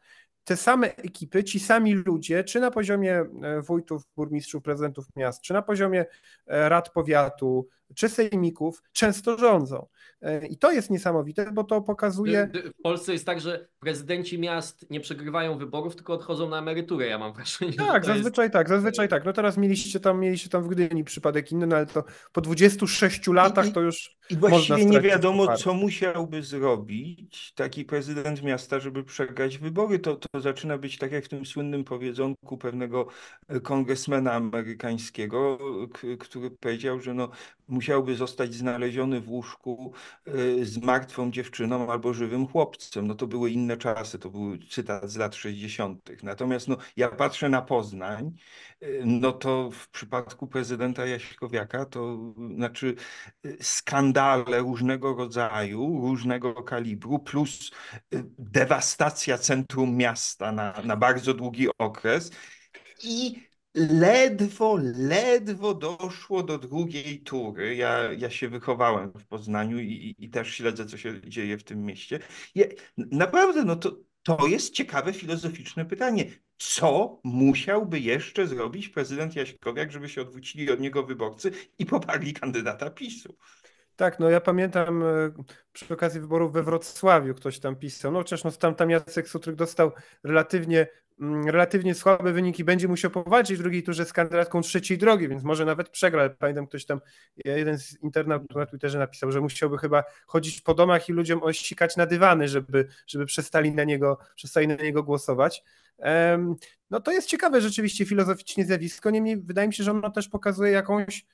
te same ekipy, ci sami ludzie, czy na poziomie e, wójtów, burmistrzów, prezydentów miast, czy na poziomie e, rad powiatu, czy sejmików często rządzą. E, I to jest niesamowite, bo to pokazuje. W Polsce jest tak, że prezydenci miast nie przegrywają wyborów, tylko odchodzą na emeryturę, ja mam wrażenie. Tak, zazwyczaj jest... tak, zazwyczaj tak. No teraz mieliście tam, mieliście tam w Gdyni przypadek inny, no ale to po 26 latach to już. I, i właściwie nie wiadomo, co musiałby zrobić taki prezydent miasta, żeby przegrać wybory. To, to zaczyna być tak jak w tym słynnym powiedzonku pewnego e, kongresmena amerykańskiego, który powiedział, że no musiałby zostać znaleziony w łóżku y, z martwą dziewczyną albo żywym chłopcem. No to były inne czasy, to był cytat z lat 60. Natomiast no, ja patrzę na Poznań, y, no to w przypadku prezydenta Jaśkowiaka to znaczy y, skandale różnego rodzaju, różnego kalibru, plus dewastacja centrum miasta na, na bardzo długi okres i ledwo, ledwo doszło do drugiej tury. Ja, ja się wychowałem w Poznaniu i, i też śledzę, co się dzieje w tym mieście. Ja, naprawdę, no to, to jest ciekawe filozoficzne pytanie. Co musiałby jeszcze zrobić prezydent Jaśkowiak, żeby się odwrócili od niego wyborcy i poparli kandydata PiSu? Tak, no ja pamiętam e, przy okazji wyborów we Wrocławiu ktoś tam pisał, no chociaż no, tam, tam Jacek Sutryk dostał relatywnie Mm, relatywnie słabe wyniki, będzie musiał powalczyć w drugiej turze z kandydatką trzeciej drogi, więc może nawet przegra, pamiętam ktoś tam, e, jeden z internautów na Twitterze napisał, że musiałby chyba chodzić po domach i ludziom ościkać na dywany, żeby, żeby przestali, na niego, przestali na niego głosować. No to jest ciekawe rzeczywiście filozoficznie zjawisko, niemniej wydaje mi się, że ono też pokazuje jakąś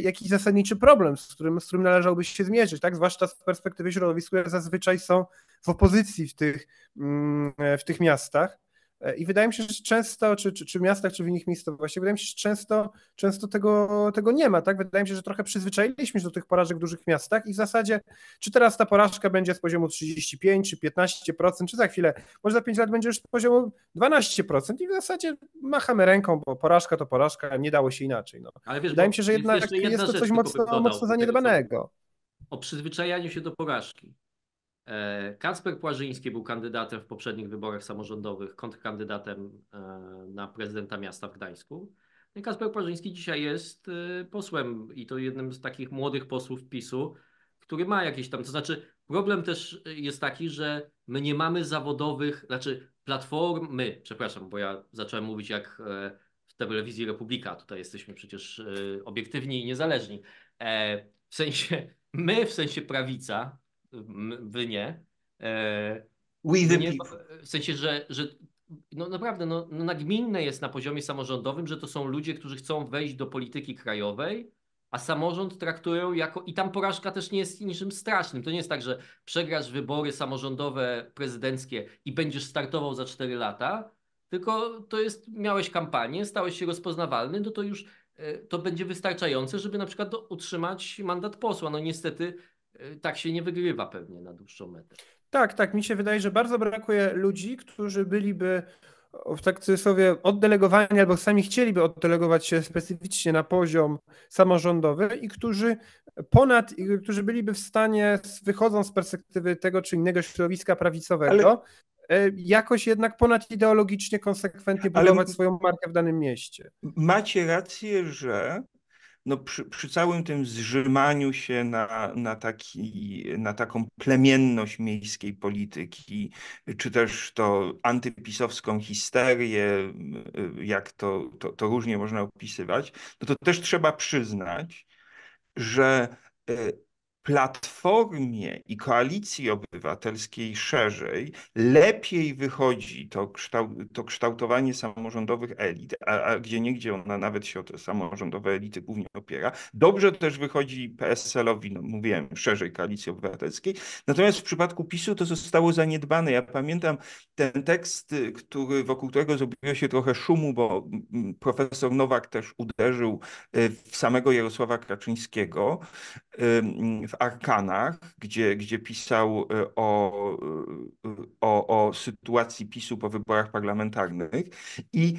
jakiś zasadniczy problem, z którym, z którym należałoby się zmierzyć, tak? zwłaszcza z perspektywy środowisk, które zazwyczaj są w opozycji w tych, mm, e, w tych miastach. E, I wydaje mi się, że często, czy, czy, czy w miastach, czy w innych miejscowościach, wydaje mi się, że często, często tego, tego nie ma. Tak? Wydaje mi się, że trochę przyzwyczailiśmy się do tych porażek w dużych miastach i w zasadzie, czy teraz ta porażka będzie z poziomu 35, czy 15%, czy za chwilę, może za 5 lat będzie już z poziomu 12% i w zasadzie machamy ręką, bo porażka to porażka, nie dało się inaczej. No. Ale wiesz, wydaje mi się, że jednak jest to coś mocno, mocno zaniedbanego. o przyzwyczajaniu się do porażki. E, Kacper Płażyński był kandydatem w poprzednich wyborach samorządowych, kontrkandydatem e, na prezydenta miasta w Gdańsku. No I Kacper Płażyński dzisiaj jest e, posłem i to jednym z takich młodych posłów PiSu, który ma jakieś tam, to znaczy problem też jest taki, że my nie mamy zawodowych, znaczy platformy, przepraszam, bo ja zacząłem mówić jak w telewizji Republika, tutaj jesteśmy przecież obiektywni i niezależni. W sensie my, w sensie prawica, wy nie. E, We the nie, w sensie, że, że no naprawdę no, no nagminne jest na poziomie samorządowym, że to są ludzie, którzy chcą wejść do polityki krajowej, a samorząd traktują jako. I tam porażka też nie jest niczym strasznym. To nie jest tak, że przegrasz wybory samorządowe, prezydenckie i będziesz startował za 4 lata, tylko to jest, miałeś kampanię, stałeś się rozpoznawalny, no to już e, to będzie wystarczające, żeby na przykład utrzymać mandat posła. No niestety tak się nie wygrywa pewnie na dłuższą metę. Tak, tak. Mi się wydaje, że bardzo brakuje ludzi, którzy byliby w tak cudzysłowie oddelegowani albo sami chcieliby oddelegować się specyficznie na poziom samorządowy i którzy ponad, którzy byliby w stanie, wychodząc z perspektywy tego czy innego środowiska prawicowego, Ale... E, jakoś jednak ponad ideologicznie, konsekwentnie budować Ale... swoją markę w danym mieście. Macie rację, że no przy, przy, całym tym zrzymaniu się na, na, taki, na taką plemienność miejskiej polityki, czy też to antypisowską histerię, jak to, to, to różnie można opisywać, no to też trzeba przyznać, że e, Platformie i koalicji obywatelskiej szerzej lepiej wychodzi to, kształt, to kształtowanie samorządowych elit, a, a gdzie niegdzie ona nawet się o te samorządowe elity głównie opiera. Dobrze też wychodzi PSL-owi, no mówiłem, szerzej koalicji obywatelskiej. Natomiast w przypadku PiSu to zostało zaniedbane. Ja pamiętam ten tekst, który, wokół którego zrobiło się trochę szumu, bo profesor Nowak też uderzył e, w samego Jarosława Kraczyńskiego e, w Arkanach, gdzie, gdzie pisał y, o, y, o, o sytuacji PiSu po wyborach parlamentarnych i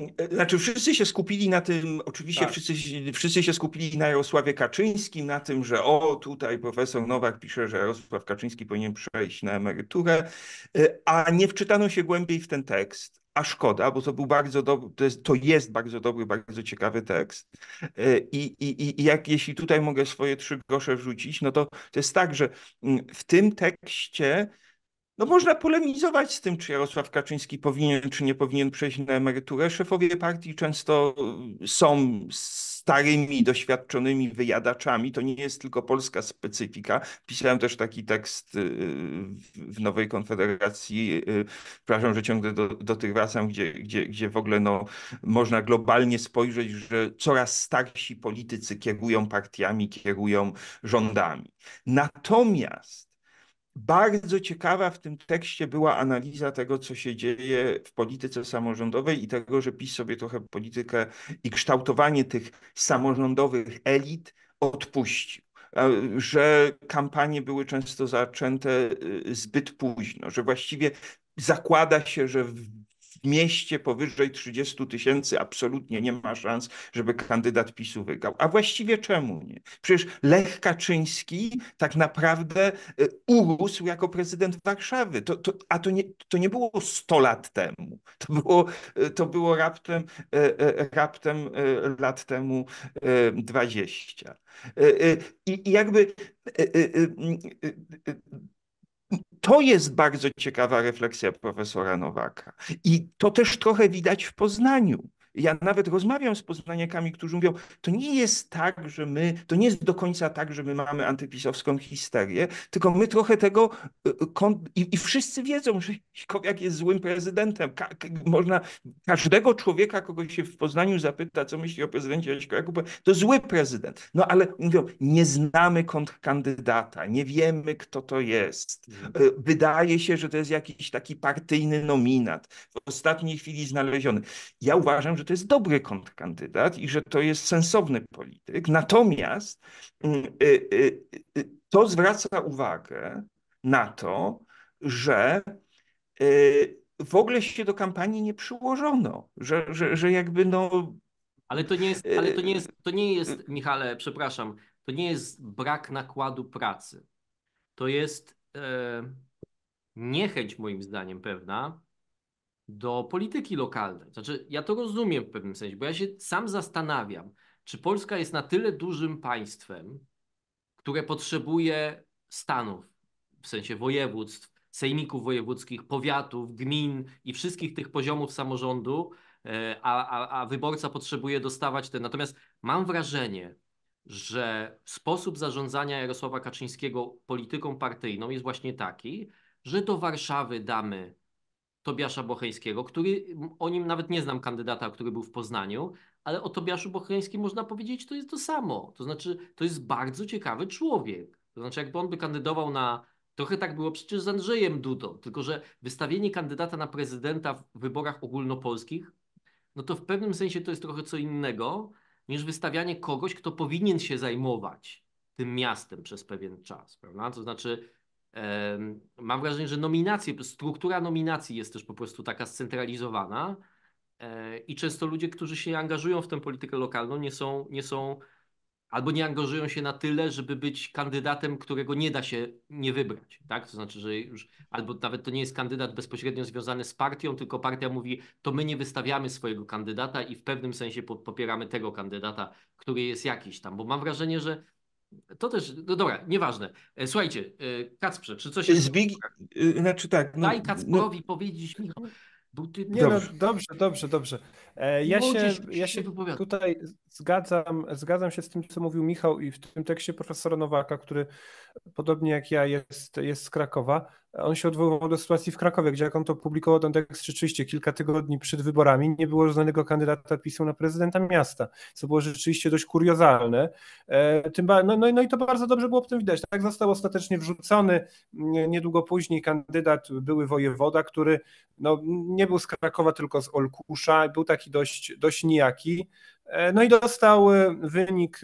y, znaczy, wszyscy się skupili na tym, oczywiście tak. wszyscy, wszyscy się skupili na Jarosławie Kaczyńskim, na tym, że o, tutaj profesor Nowak pisze, że Jarosław Kaczyński powinien przejść na emeryturę, a nie wczytano się głębiej w ten tekst a szkoda, bo to był bardzo dobry, to jest, to jest bardzo dobry, bardzo ciekawy tekst. E, I, i, i jak, jeśli tutaj mogę swoje trzy grosze wrzucić, no to to jest tak, że mm, w tym tekście no można polemizować z tym, czy Jarosław Kaczyński powinien, czy nie powinien przejść na emeryturę. Szefowie partii często y, są starymi, doświadczonymi wyjadaczami. To nie jest tylko polska specyfika. Pisałem też taki tekst y, w Nowej Konfederacji. Y, przepraszam, że ciągle do, do tych wracam, gdzie, gdzie, gdzie w ogóle no, można globalnie spojrzeć, że coraz starsi politycy kierują partiami, kierują rządami. Natomiast bardzo ciekawa w tym tekście była analiza tego, co się dzieje w polityce samorządowej i tego, że PiS sobie trochę politykę i kształtowanie tych samorządowych elit odpuścił że kampanie były często zaczęte y, zbyt późno, że właściwie zakłada się, że w w mieście powyżej 30 tysięcy absolutnie nie ma szans, żeby kandydat PiSu wygrał. A właściwie czemu nie? Przecież Lech Kaczyński tak naprawdę y, urósł jako prezydent Warszawy. To, to, a to nie, to nie było 100 lat temu. To było, y, to było raptem, y, raptem lat temu 20. I, i jakby to jest bardzo ciekawa refleksja profesora Nowaka. I to też trochę widać w Poznaniu. Ja nawet rozmawiam z poznaniakami, którzy mówią, to nie jest tak, że my, to nie jest do końca tak, że my mamy antypisowską histerię, tylko my trochę tego, y, y, i, i wszyscy wiedzą, że jak jest złym prezydentem. Ka można każdego człowieka, kogo się w Poznaniu zapyta, co myśli o prezydencie jakuba, to zły prezydent. No ale mówią, nie znamy kontrkandydata, nie wiemy, kto to jest. Mhm. Y, wydaje się, że to jest jakiś taki partyjny nominat, w ostatniej chwili znaleziony. Ja uważam, że że to jest dobry kontrkandydat i że to jest sensowny polityk. Natomiast mm, y, y, y, to zwraca uwagę na to, że w ogóle się do kampanii nie przyłożono, że, że, że jakby no. Ale to nie jest, ale to nie jest, to nie jest, Michale, przepraszam, to nie jest brak nakładu pracy. To jest e, niechęć, moim zdaniem, pewna do polityki lokalnej. Znaczy, ja to rozumiem w pewnym sensie, bo ja się sam zastanawiam, czy Polska jest na tyle dużym państwem, które potrzebuje stanów, w sensie województw, sejmików wojewódzkich, powiatów, gmin i wszystkich tych poziomów samorządu, e, a, a, a wyborca potrzebuje dostawać te. Natomiast mam wrażenie, że sposób zarządzania Jarosława Kaczyńskiego polityką partyjną jest właśnie taki, że do Warszawy damy Tobiasza Bocheńskiego, który o nim nawet nie znam kandydata, który był w Poznaniu, ale o Tobiaszu Bocheńskim można powiedzieć, to jest to samo. To znaczy, to jest bardzo ciekawy człowiek. To znaczy, jakby on by kandydował na. Trochę tak było przecież z Andrzejem Dudą, tylko że wystawienie kandydata na prezydenta w wyborach ogólnopolskich, no to w pewnym sensie to jest trochę co innego niż wystawianie kogoś, kto powinien się zajmować tym miastem przez pewien czas, prawda? To znaczy, Mam wrażenie, że nominacje, struktura nominacji jest też po prostu taka scentralizowana e, i często ludzie, którzy się angażują w tę politykę lokalną, nie są, nie są albo nie angażują się na tyle, żeby być kandydatem, którego nie da się nie wybrać. Tak? To znaczy, że już albo nawet to nie jest kandydat bezpośrednio związany z partią, tylko partia mówi, to my nie wystawiamy swojego kandydata i w pewnym sensie popieramy tego kandydata, który jest jakiś tam. Bo mam wrażenie, że to też, no dobra, nieważne. E, słuchajcie, e, Kacprze, czy coś... Zbig... E, znaczy tak... No, Daj no. Kacprowi no... powiedzieć, Michał. Ty... Nie, dobrze. No, dobrze, dobrze, dobrze. Ja się, ja się tutaj zgadzam, zgadzam się z tym, co mówił Michał i w tym tekście profesora Nowaka, który podobnie jak ja jest, jest z Krakowa on się odwoływał do sytuacji w Krakowie, gdzie jak on to publikował ten tekst rzeczywiście kilka tygodni przed wyborami, nie było żadnego kandydata PiSu na prezydenta miasta, co było rzeczywiście dość kuriozalne. E, no, no, no i to bardzo dobrze było w tym widać. Tak został ostatecznie wrzucony niedługo później kandydat, były wojewoda, który no, nie był z Krakowa, tylko z Olkusza, był taki dość, dość nijaki. E, no i dostał e, wynik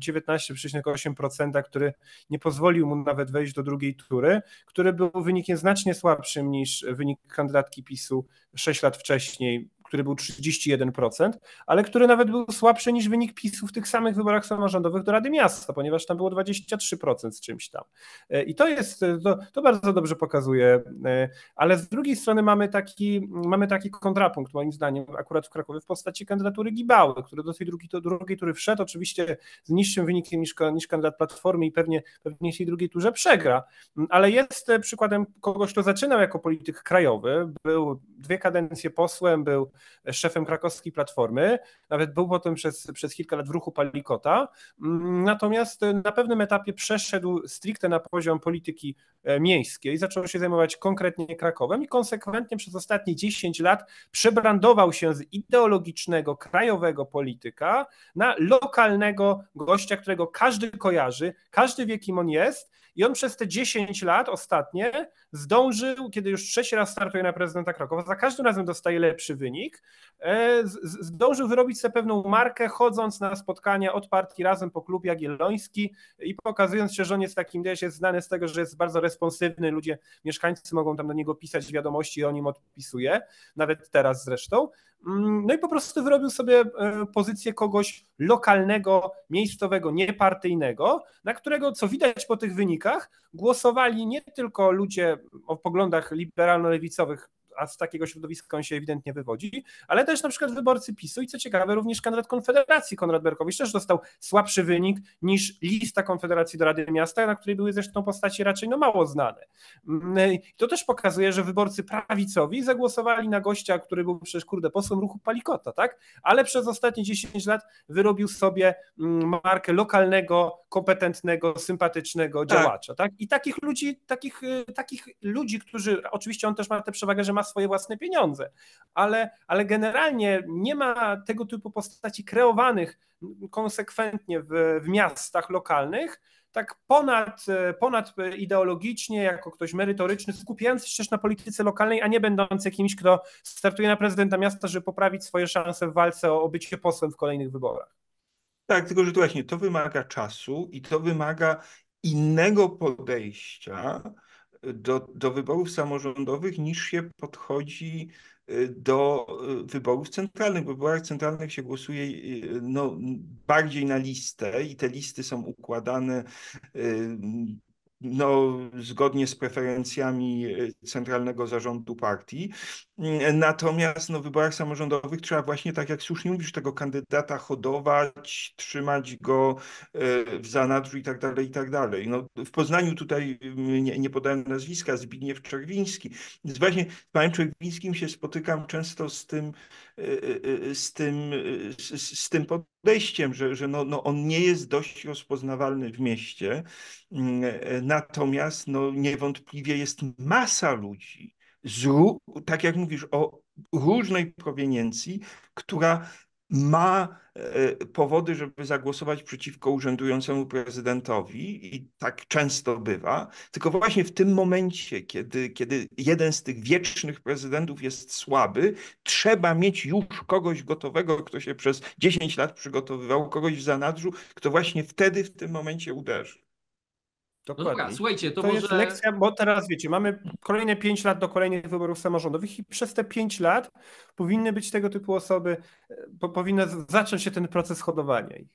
19,8%, e, który nie pozwolił mu nawet wejść do drugiej tury, który był wynikiem znacznie słabszym niż wynik kandydatki PiSu 6 lat wcześniej, który był 31%, ale który nawet był słabszy niż wynik PiSu w tych samych wyborach samorządowych do Rady Miasta, ponieważ tam było 23% z czymś tam. E, I to jest, e, to, to bardzo dobrze pokazuje, e, ale z drugiej strony mamy taki, mamy taki kontrapunkt, moim zdaniem, akurat w Krakowie w postaci kandydatury Gibały, który do tej drugiej, do drugiej tury wszedł, oczywiście z niższym wynikiem niż, niż kandydat Platformy i pewnie, pewnie tej drugiej turze przegra, mm, ale jest przykładem kogoś, kto zaczynał jako polityk krajowy, był dwie kadencje posłem, był szefem krakowskiej Platformy, nawet był potem przez, przez kilka lat w ruchu Palikota, mm, natomiast na pewnym etapie przeszedł stricte na poziom polityki e, miejskiej, zaczął się zajmować konkretnie Krakowem i konsekwentnie przez ostatnie 10 lat przebrandował się z ideologicznego, krajowego polityka na lokalnego gościa, którego każdy kojarzy, każdy wie kim on jest i on przez te 10 lat ostatnie zdążył, kiedy już trzeci raz startuje na prezydenta Krakowa, za każdym razem dostaje lepszy wynik, e, zdążył wyrobić sobie pewną markę, chodząc na spotkania od partii razem po klubie Jagielloński i pokazując się, że on jest takim, też jest znany z tego, że jest bardzo responsywny, ludzie, mieszkańcy mogą tam do niego pisać wiadomości i on im odpisuje, nawet teraz zresztą. Mm, no i po prostu wyrobił sobie e, pozycję kogoś lokalnego, miejscowego, niepartyjnego, na którego, co widać po tych wynikach, głosowali nie tylko ludzie o poglądach liberalno-lewicowych a z takiego środowiska on się ewidentnie wywodzi, ale też na przykład wyborcy PiSu i co ciekawe również kandydat Konfederacji Konrad Berkowicz też dostał słabszy wynik niż lista Konfederacji do Rady Miasta, na której były zresztą postaci raczej no mało znane. Mm, y, to też pokazuje, że wyborcy prawicowi zagłosowali na gościa, który był przecież kurde posłem ruchu Palikota, tak? Ale przez ostatnie 10 lat wyrobił sobie mm, markę lokalnego, kompetentnego, sympatycznego tak. działacza, tak? I takich ludzi, takich, y, takich ludzi, którzy, oczywiście on też ma tę przewagę, że ma swoje własne pieniądze. Ale, ale generalnie nie ma tego typu postaci kreowanych konsekwentnie w, w miastach lokalnych, tak ponad, e, ponad ideologicznie, jako ktoś merytoryczny, skupiający się też na polityce lokalnej, a nie będący kimś, kto startuje na prezydenta miasta, żeby poprawić swoje szanse w walce o bycie posłem w kolejnych wyborach. Tak, tylko że to właśnie to wymaga czasu i to wymaga innego podejścia do, do wyborów samorządowych niż się podchodzi y, do y, wyborów centralnych. W wyborach centralnych się głosuje y, no, bardziej na listę i te listy są układane no, zgodnie z preferencjami centralnego zarządu partii. Mm, natomiast no, w wyborach samorządowych trzeba właśnie, tak jak słusznie mówisz, tego kandydata hodować, trzymać go e, w zanadrzu i tak dalej, i tak dalej. No, w Poznaniu tutaj mm, nie, nie podałem nazwiska, Zbigniew Czerwiński. Więc właśnie z panem Czerwińskim się spotykam często z tym, e, e, z tym, z, z tym podejściem, że, że no, no on nie jest dość rozpoznawalny w mieście, mm, natomiast no, niewątpliwie jest masa ludzi, z, tak jak mówisz, o różnej proweniencji, która ma e, powody, żeby zagłosować przeciwko urzędującemu prezydentowi i tak często bywa, tylko właśnie w tym momencie, kiedy, kiedy jeden z tych wiecznych prezydentów jest słaby, trzeba mieć już kogoś gotowego, kto się przez 10 lat przygotowywał, kogoś w zanadrzu, kto właśnie wtedy, w tym momencie uderzy. No Dokładnie. No dobra, słuchajcie, to, to może... jest lekcja, bo teraz wiecie, mamy kolejne 5 lat do kolejnych wyborów samorządowych i przez te 5 lat powinny być tego typu osoby, e, po, powinno zacząć się ten proces hodowania ich.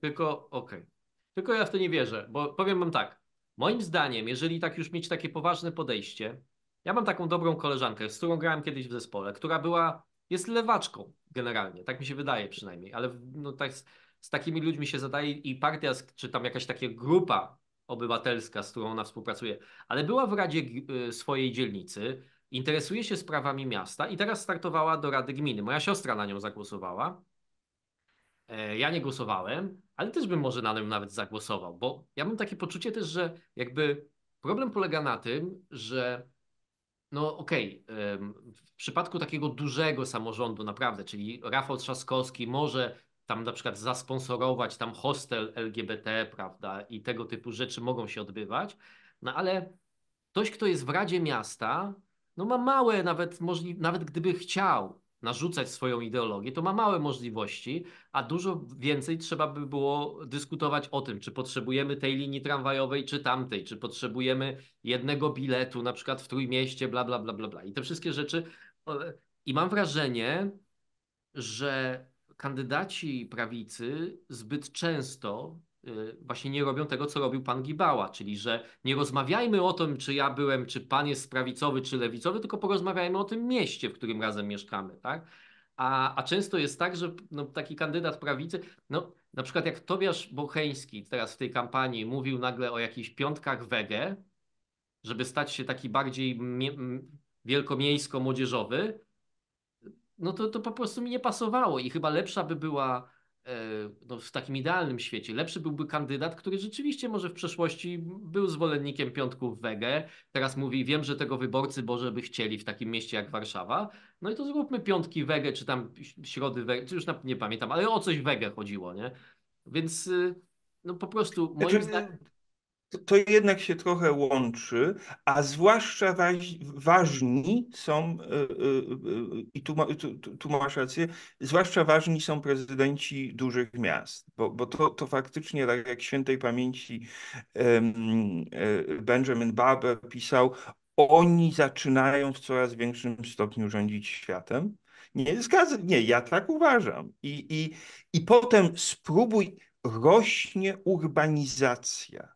Tylko, okej, okay. tylko ja w to nie wierzę, bo powiem wam tak, moim zdaniem, jeżeli tak już mieć takie poważne podejście, ja mam taką dobrą koleżankę, z którą grałem kiedyś w zespole, która była, jest lewaczką generalnie, tak mi się wydaje przynajmniej, ale no, tak, z, z takimi ludźmi się zadaje i partia, czy tam jakaś taka grupa obywatelska, z którą ona współpracuje, ale była w Radzie y, swojej dzielnicy, interesuje się sprawami miasta i teraz startowała do Rady Gminy. Moja siostra na nią zagłosowała. E, ja nie głosowałem, ale też bym może na nią nawet zagłosował, bo ja mam takie poczucie też, że jakby problem polega na tym, że no okej, okay, w przypadku takiego dużego samorządu naprawdę, czyli Rafał Trzaskowski może tam na przykład zasponsorować tam hostel LGBT, prawda, i tego typu rzeczy mogą się odbywać, no ale ktoś, kto jest w Radzie Miasta, no ma małe, nawet, możliwości, nawet gdyby chciał narzucać swoją ideologię, to ma małe możliwości, a dużo więcej trzeba by było dyskutować o tym, czy potrzebujemy tej linii tramwajowej, czy tamtej, czy potrzebujemy jednego biletu, na przykład w Trójmieście, bla, bla, bla, bla, bla. I te wszystkie rzeczy. I mam wrażenie, że kandydaci prawicy zbyt często y, właśnie nie robią tego, co robił pan Gibała, czyli że nie rozmawiajmy o tym, czy ja byłem, czy pan jest prawicowy, czy lewicowy, tylko porozmawiajmy o tym mieście, w którym razem mieszkamy, tak? A, a często jest tak, że no, taki kandydat prawicy, no na przykład jak Tobiasz Bocheński teraz w tej kampanii mówił nagle o jakichś piątkach wege, żeby stać się taki bardziej wielkomiejsko-młodzieżowy, no to, to po prostu mi nie pasowało i chyba lepsza by była e, no, w takim idealnym świecie. Lepszy byłby kandydat, który rzeczywiście może w przeszłości był zwolennikiem piątków wege. Teraz mówi, wiem, że tego wyborcy Boże by chcieli w takim mieście jak Warszawa. No i to zróbmy piątki wege, czy tam środy wege, czy już nie pamiętam, ale o coś wege chodziło, nie? Więc y, no po prostu moim znaczy, zdaniem to, to jednak się trochę łączy, a zwłaszcza ważni są, e, e, e, i tu, tu, tu, masz rację, zwłaszcza ważni są prezydenci dużych miast, bo, bo to, to faktycznie, tak jak świętej pamięci Benjamin Barber pisał, oni zaczynają w coraz większym stopniu rządzić światem. Nie, zgadzam, nie, ja tak uważam. I, i, I potem spróbuj, rośnie urbanizacja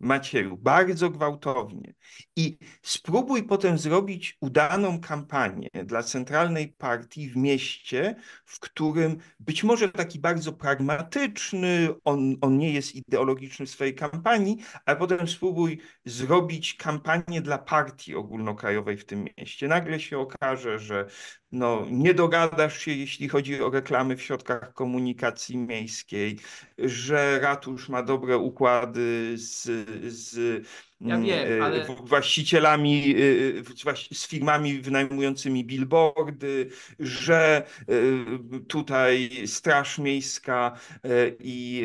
Macieru, bardzo gwałtownie. I spróbuj potem zrobić udaną kampanię dla centralnej partii w mieście, w którym być może taki bardzo pragmatyczny, on, on nie jest ideologiczny w swojej kampanii, ale potem spróbuj zrobić kampanię dla partii ogólnokrajowej w tym mieście. Nagle się okaże, że no, nie dogadasz się, jeśli chodzi o reklamy w środkach komunikacji miejskiej, że ratusz ma dobre układy z, z ja mm, wiem, y, ale... właścicielami, y, y, z firmami wynajmującymi billboardy, że tutaj Straż Miejska i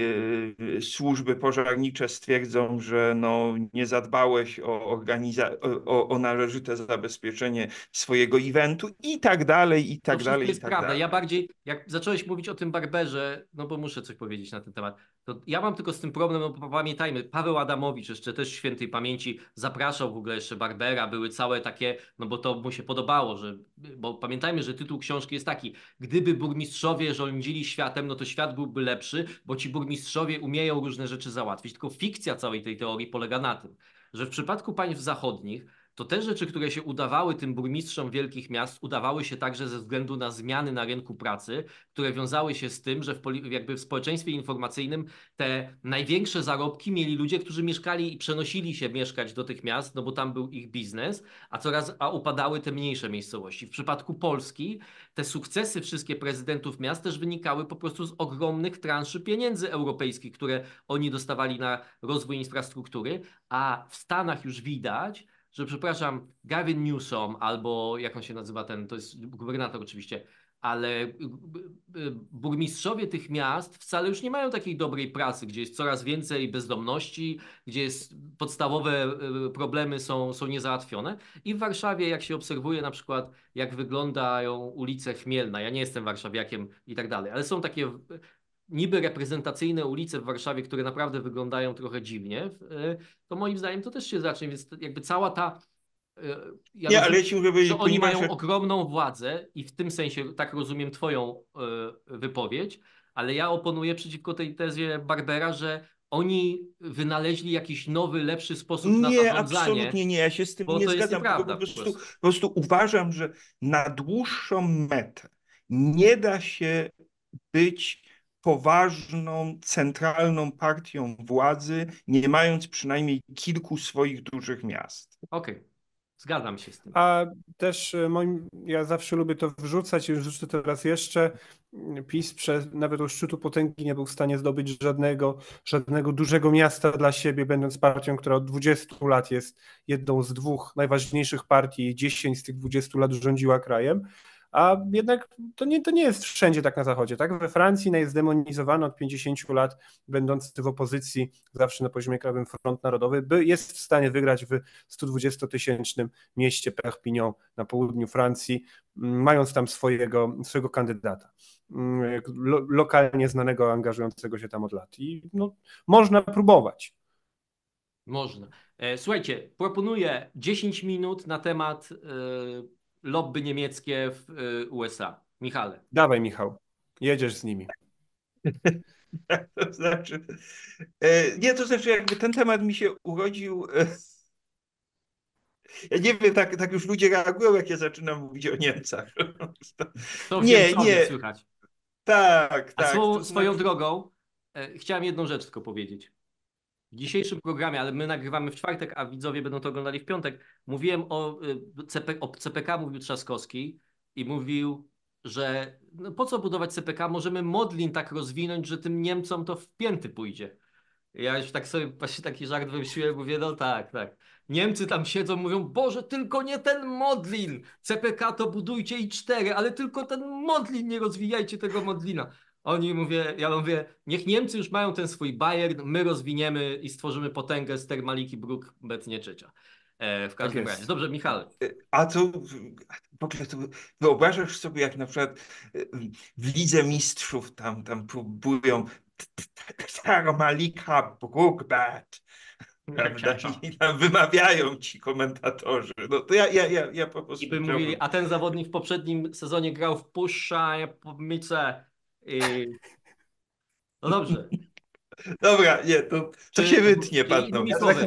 służby pożarnicze stwierdzą, że no, nie zadbałeś o, organiza- o, o należyte zabezpieczenie swojego eventu i tak dalej, i tak to dalej. To jest tak prawda. Dalej. Ja bardziej, jak zacząłeś mówić o tym barberze, no bo muszę coś powiedzieć na ten temat, to ja mam tylko z tym problem, no bo pamiętajmy, Paweł Adamowicz jeszcze też świętej pamięci pamięci zapraszał w ogóle jeszcze Barbera, były całe takie, no bo to mu się podobało, że, bo pamiętajmy, że tytuł książki jest taki, gdyby burmistrzowie rządzili światem, no to świat byłby lepszy, bo ci burmistrzowie umieją różne rzeczy załatwić, tylko fikcja całej tej teorii polega na tym, że w przypadku państw zachodnich to te rzeczy, które się udawały tym burmistrzom wielkich miast, udawały się także ze względu na zmiany na rynku pracy, które wiązały się z tym, że w, jakby w społeczeństwie informacyjnym te największe zarobki mieli ludzie, którzy mieszkali i przenosili się mieszkać do tych miast, no bo tam był ich biznes, a coraz a upadały te mniejsze miejscowości. W przypadku Polski te sukcesy wszystkie prezydentów miast też wynikały po prostu z ogromnych transzy pieniędzy europejskich, które oni dostawali na rozwój infrastruktury, a w Stanach już widać, że przepraszam, Gavin Newsom albo jak on się nazywa ten, to jest gubernator oczywiście, ale y, y, y, burmistrzowie tych miast wcale już nie mają takiej dobrej pracy, gdzie jest coraz więcej bezdomności, gdzie jest podstawowe problemy są, są niezałatwione. I w Warszawie, jak się obserwuje na przykład, jak wyglądają ulice Chmielna, ja nie jestem warszawiakiem i tak dalej, ale są takie niby reprezentacyjne ulice w Warszawie, które naprawdę wyglądają trochę dziwnie, e, to moim zdaniem to też się zacznie, więc jakby cała ta e, ja nie, ale ja ci mówię, że oni mają ogromną władzę i w tym sensie tak rozumiem twoją e, wypowiedź, ale ja oponuję przeciwko tej tezie Barbera, że oni wynaleźli jakiś nowy, lepszy sposób nie, na zarządzanie. Nie, absolutnie nie, ja się z tym nie zgadzam. po, prostu. po prostu uważam, że na dłuższą metę nie da się być poważną, centralną partią władzy, nie mając przynajmniej kilku swoich dużych miast. Okej. Okay. Zgadzam się z tym. A też e, moim, ja zawsze lubię to wrzucać i wrzucę to raz jeszcze. PiS przez, nawet u szczytu potęgi nie był w stanie zdobyć żadnego, żadnego dużego miasta dla siebie, będąc partią, która od 20 lat jest jedną z dwóch najważniejszych partii, 10 z tych 20 lat rządziła krajem a jednak to nie, to nie jest wszędzie tak na Zachodzie. Tak? We Francji jest od 50 lat, będący w opozycji zawsze na poziomie krajowym Front Narodowy, by jest w stanie wygrać w 120-tysięcznym mieście Perpignan na południu Francji, mm, mając tam swojego, swojego kandydata mm, lo, lokalnie znanego, angażującego się tam od lat. I no, można próbować. Można. E, słuchajcie, proponuję 10 minut na temat e, lobby niemieckie w y, USA. Michale. Dawaj, Michał. Jedziesz z nimi. to znaczy, e, nie, to znaczy, jakby ten temat mi się urodził. E, ja nie wiem, tak, tak już ludzie reagują, jak ja zaczynam mówić o Niemcach. To nie, nie. Słychać. Tak, tak. swą, znaczy... swoją drogą, e, chciałem jedną rzecz tylko powiedzieć. W dzisiejszym programie, ale my nagrywamy w czwartek, a widzowie będą to oglądali w piątek, mówiłem o, y, CP, o CPK, mówił Trzaskowski i mówił, że no po co budować CPK, możemy modlin tak rozwinąć, że tym Niemcom to w pięty pójdzie. Ja już tak sobie właśnie taki żart wymyśliłem, mówię, no tak, tak. Niemcy tam siedzą, mówią, Boże, tylko nie ten modlin. CPK to budujcie i cztery, ale tylko ten modlin, nie rozwijajcie tego modlina. Oni mówię, ja mówię, niech Niemcy już mają ten swój Bayern, my rozwiniemy i stworzymy potęgę z Termaliki Bruk Betnieczycia. E, w tak każdym tak razie. Dobrze, Michał. E, a to w to wyobrażasz sobie, jak na przykład e, w Lidze Mistrzów tam, tam próbują Termalika Brookbet. Prawda? I tam wymawiają ci komentatorzy. No to ja, ja, ja, ja po prostu. I by mówili, a ten zawodnik w poprzednim sezonie grał w Pusza Mice no dobrze. Dobra, nie, to, to się wytnie, pan.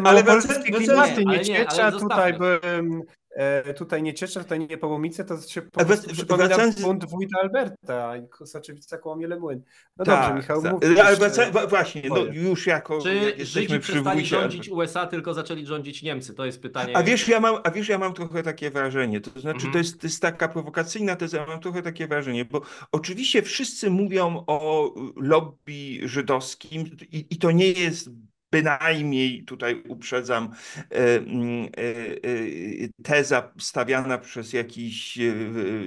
Ale polskie klimaty nie, nie, nie, nie, nie, E, tutaj nie cieszę, tutaj nie połomice, to się po e, prostu przypomina wracając... bunt wójta Alberta i Kosaczewica kłamie młyn. No dobrze, tak, Michał, tak. mówisz. wraca... Właśnie, no, już jako Czy Żydzi przestali rządzić USA, tylko zaczęli rządzić Niemcy? To jest pytanie. A wiesz, ja mam, a wiesz, ja mam trochę takie wrażenie, to znaczy mhm. to, jest, to jest taka prowokacyjna teza, ja mam trochę takie wrażenie, bo oczywiście wszyscy mówią o lobby żydowskim i, i to nie jest bynajmniej, tutaj uprzedzam, e, mm, e, e, teza stawiana przez jakichś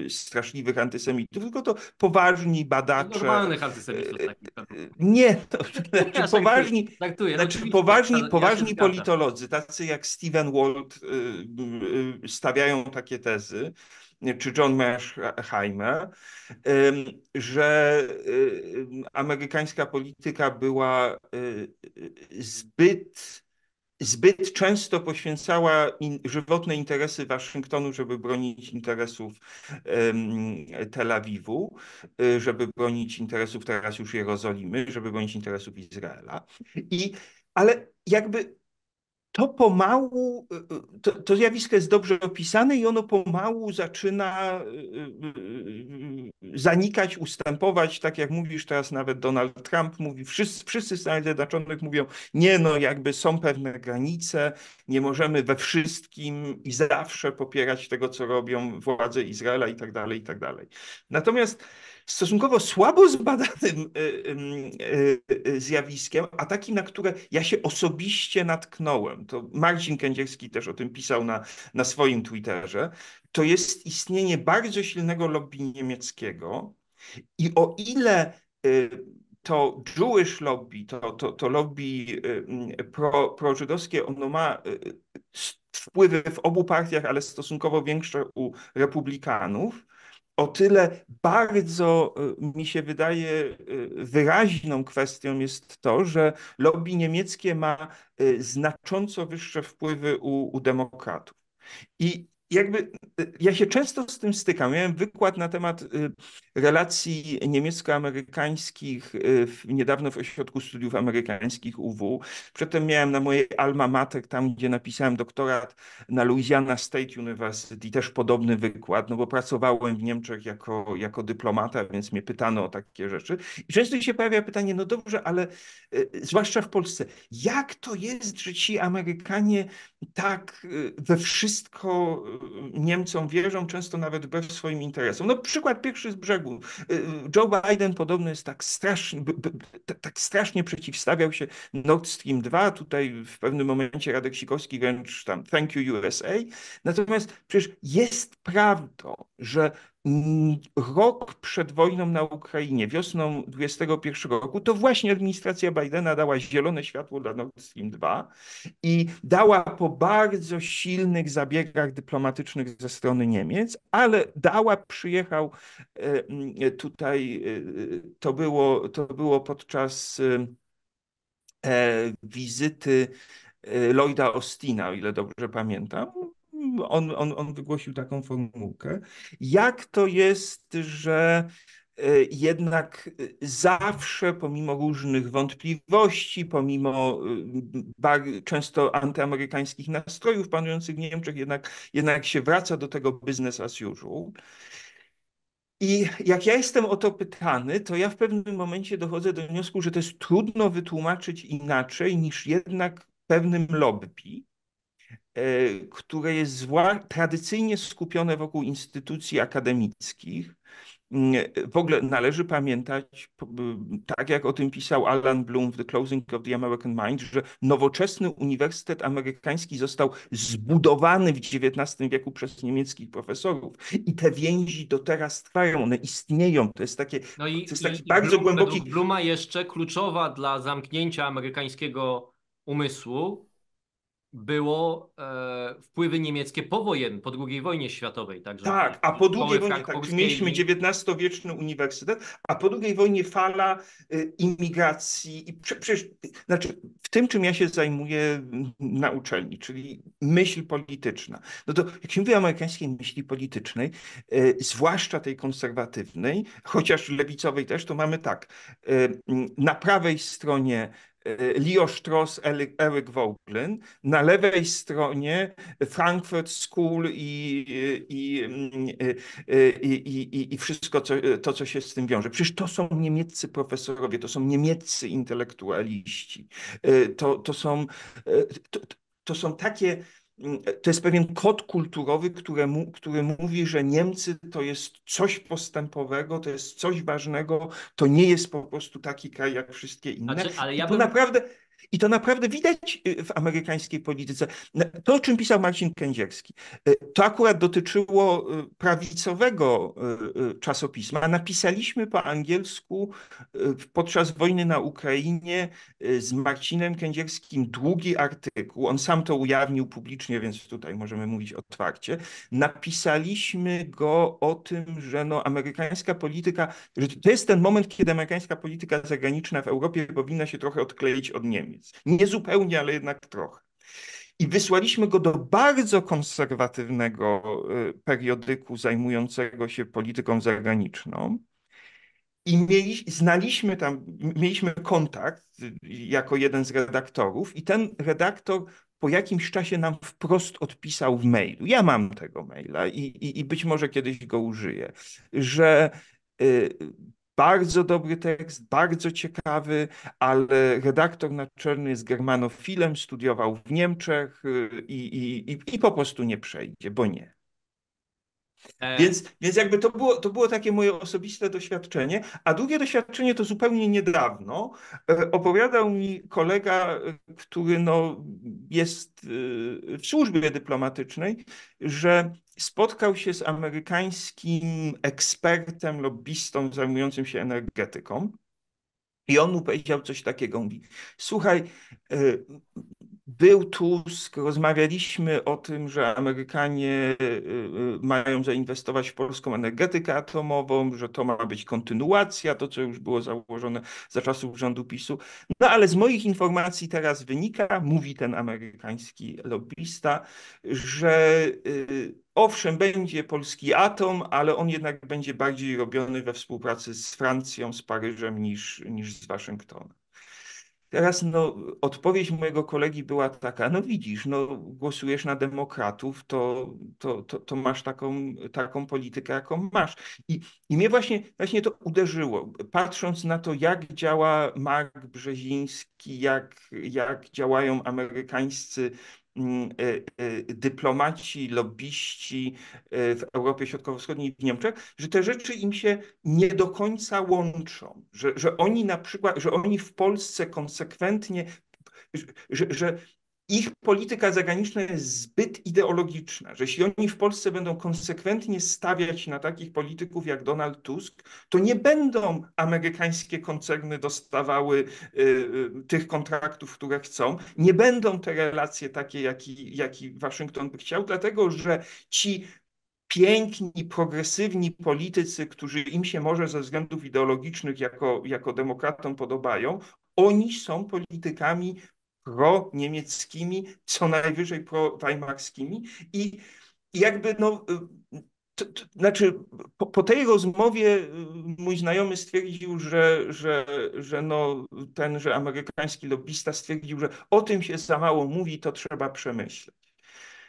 straszliwych antysemitów, tylko to poważni badacze. Normalnych antysemitów. Tak. Nie, to, znaczy poważni, no znaczy poważni, poważni politolodzy, tacy jak Steven Walt, stawiają takie tezy czy John Mearsheimer, że amerykańska polityka była e, zbyt zbyt często poświęcała in, żywotne interesy Waszyngtonu, żeby bronić interesów Tel Awiwu, e, żeby bronić interesów teraz już Jerozolimy, żeby bronić interesów Izraela. I, ale jakby to pomału, y, y, to, to, zjawisko jest dobrze opisane i ono pomału zaczyna y, zanikać, ustępować, tak jak mówisz teraz nawet Donald Trump mówi, wszyscy, wszyscy Stanach Zjednoczonych mówią, nie no jakby są pewne granice, nie możemy we wszystkim i zawsze popierać tego, co robią władze Izraela i tak dalej, i tak dalej. Natomiast stosunkowo słabo zbadanym y, y, y, zjawiskiem, a takim, na które ja się osobiście natknąłem, to Marcin Kędzierski też o tym pisał na, na swoim Twitterze, to jest istnienie bardzo silnego lobby niemieckiego i o ile to Jewish lobby, to, to, to lobby pro, prożydowskie, ono ma wpływy w obu partiach, ale stosunkowo większe u republikanów, o tyle bardzo y, mi się wydaje y, wyraźną kwestią jest to, że lobby niemieckie ma y, znacząco wyższe wpływy u, u demokratów. I jakby ja się często z tym stykam. Miałem wykład na temat relacji niemiecko-amerykańskich y, w, niedawno w Ośrodku Studiów Amerykańskich UW. Przedtem miałem na mojej alma mater, tam gdzie napisałem doktorat na Louisiana State University, też podobny wykład, no bo pracowałem w Niemczech jako, jako dyplomata, więc mnie pytano o takie rzeczy. I często się pojawia pytanie, no dobrze, ale y, zwłaszcza w Polsce, jak to jest, że ci Amerykanie tak y, we wszystko Niemcom wierzą, często nawet bez swoim interesom? No przykład pierwszy z brzegu szeregu. Y, y, Joe Biden podobno jest tak strasznie, tak strasznie przeciwstawiał się Nord Stream 2. Tutaj w pewnym momencie Radek Sikorski wręcz tam thank you USA. Natomiast przecież jest prawdą, że Mm, rok przed wojną na Ukrainie, wiosną 21 roku, to właśnie administracja Bidena dała zielone światło dla Nord Stream 2 i dała po bardzo silnych zabiegach dyplomatycznych ze strony Niemiec, ale dała, przyjechał e, mm, tutaj, e, to było, to było podczas e, wizyty Lloyda Ostina, o ile dobrze pamiętam, on, on, on wygłosił taką formułkę. Jak to jest, że e, jednak e, zawsze, pomimo różnych wątpliwości, pomimo e, często antyamerykańskich nastrojów panujących w Niemczech, jednak, jednak się wraca do tego business as usual. I jak ja jestem o to pytany, to ja w pewnym momencie dochodzę do wniosku, że to jest trudno wytłumaczyć inaczej niż jednak pewnym lobby, E, które jest zła, tradycyjnie skupione wokół instytucji akademickich. Mm, w ogóle należy pamiętać, tak jak o tym pisał Alan Bloom w The Closing of the American Mind, że nowoczesny uniwersytet amerykański został zbudowany w XIX wieku przez niemieckich profesorów i te więzi do teraz trwają, one istnieją. To jest, takie, no i, to jest taki i, bardzo Bloom, głęboki... Bluma jeszcze kluczowa dla zamknięcia amerykańskiego umysłu było e, wpływy niemieckie po wojen, po II wojnie światowej. Także tak, a po II wojnie, tak, mieliśmy XIX-wieczny uniwersytet, a po II wojnie fala y, imigracji. I przecież, znaczy, w tym, czym ja się zajmuję na uczelni, czyli myśl polityczna. No to jak się mówi o amerykańskiej myśli politycznej, y, zwłaszcza tej konserwatywnej, chociaż lewicowej też, to mamy tak, y, na prawej stronie Leo Strauss, Eryk Voglin. na lewej stronie Frankfurt School i, mm, y, y, i, i, i, wszystko co, to, co się z tym wiąże. Przecież to są niemieccy profesorowie, to są niemieccy intelektualiści, y, to, to, są, to, to są takie Mm, e, to jest pewien kod kulturowy, który, mu, który mówi, że Niemcy to jest coś postępowego, to jest coś ważnego, to nie jest po prostu taki kraj jak wszystkie inne. Znaczy, ale ja bym... naprawdę i to naprawdę widać y, w amerykańskiej polityce. To, o czym pisał Marcin Kędzierski, y, to akurat dotyczyło y, prawicowego czasopisma. Napisaliśmy po angielsku podczas wojny na Ukrainie z Marcinem Kędzierskim długi artykuł. On sam to ujawnił publicznie, więc tutaj możemy mówić otwarcie. Napisaliśmy go o tym, że no, amerykańska polityka, że to jest ten moment, kiedy amerykańska polityka zagraniczna w Europie powinna się trochę odkleić od Niemiec. Niemiec. Nie zupełnie, ale jednak trochę. I wysłaliśmy go do bardzo konserwatywnego y, periodyku zajmującego się polityką zagraniczną. I mieli, znaliśmy tam, mieliśmy kontakt y, jako jeden z redaktorów, i ten redaktor po jakimś czasie nam wprost odpisał w mailu. Ja mam tego maila i, i, i być może kiedyś go użyję, że y, bardzo dobry tekst, bardzo ciekawy, ale redaktor naczelny jest germanofilem, studiował w Niemczech y, i, i, i, i po prostu nie przejdzie, bo nie. E. Więc, więc jakby to było, to było takie moje osobiste doświadczenie, a drugie doświadczenie to zupełnie niedawno. E, opowiadał mi kolega, e, który no jest y, w służbie dyplomatycznej, że spotkał się z amerykańskim ekspertem, lobbystą zajmującym się energetyką. I on mu powiedział coś takiego. Mówi, słuchaj, y, był Tusk, rozmawialiśmy o tym, że Amerykanie y, y, mają zainwestować w polską energetykę atomową, że to ma być kontynuacja, to co już było założone za czasów rządu PiSu. No ale z moich informacji teraz wynika, mówi ten amerykański lobbysta, że Owszem, będzie polski atom, ale on jednak będzie bardziej robiony we współpracy z Francją, z Paryżem niż, niż z Waszyngtonem. Teraz no, odpowiedź mojego kolegi była taka, no widzisz, no, głosujesz na demokratów, to, to, to, to, masz taką, taką politykę, jaką masz. I, I mnie właśnie, właśnie to uderzyło, patrząc na to, jak działa Mark Brzeziński, jak, jak działają amerykańscy Y, y, dyplomaci, lobbyści y, w Europie Środkowo-Wschodniej i w Niemczech, że te rzeczy im się nie do końca łączą, że, że oni na przykład, że oni w Polsce konsekwentnie że, że, ich polityka zagraniczna jest zbyt ideologiczna, że jeśli oni w Polsce będą konsekwentnie stawiać na takich polityków jak Donald Tusk, to nie będą amerykańskie koncerny dostawały y, y, tych kontraktów, które chcą, nie będą te relacje takie, jaki, jaki Waszyngton by chciał, dlatego że ci piękni, progresywni politycy, którzy im się może ze względów ideologicznych jako, jako demokratom podobają, oni są politykami proniemieckimi, co najwyżej prowajmarskimi i jakby no, to, y, to, znaczy po, po, tej rozmowie y, mój znajomy stwierdził, że, że, że no, ten, że amerykański lobbysta stwierdził, że o tym się za mało mówi, to trzeba przemyśleć.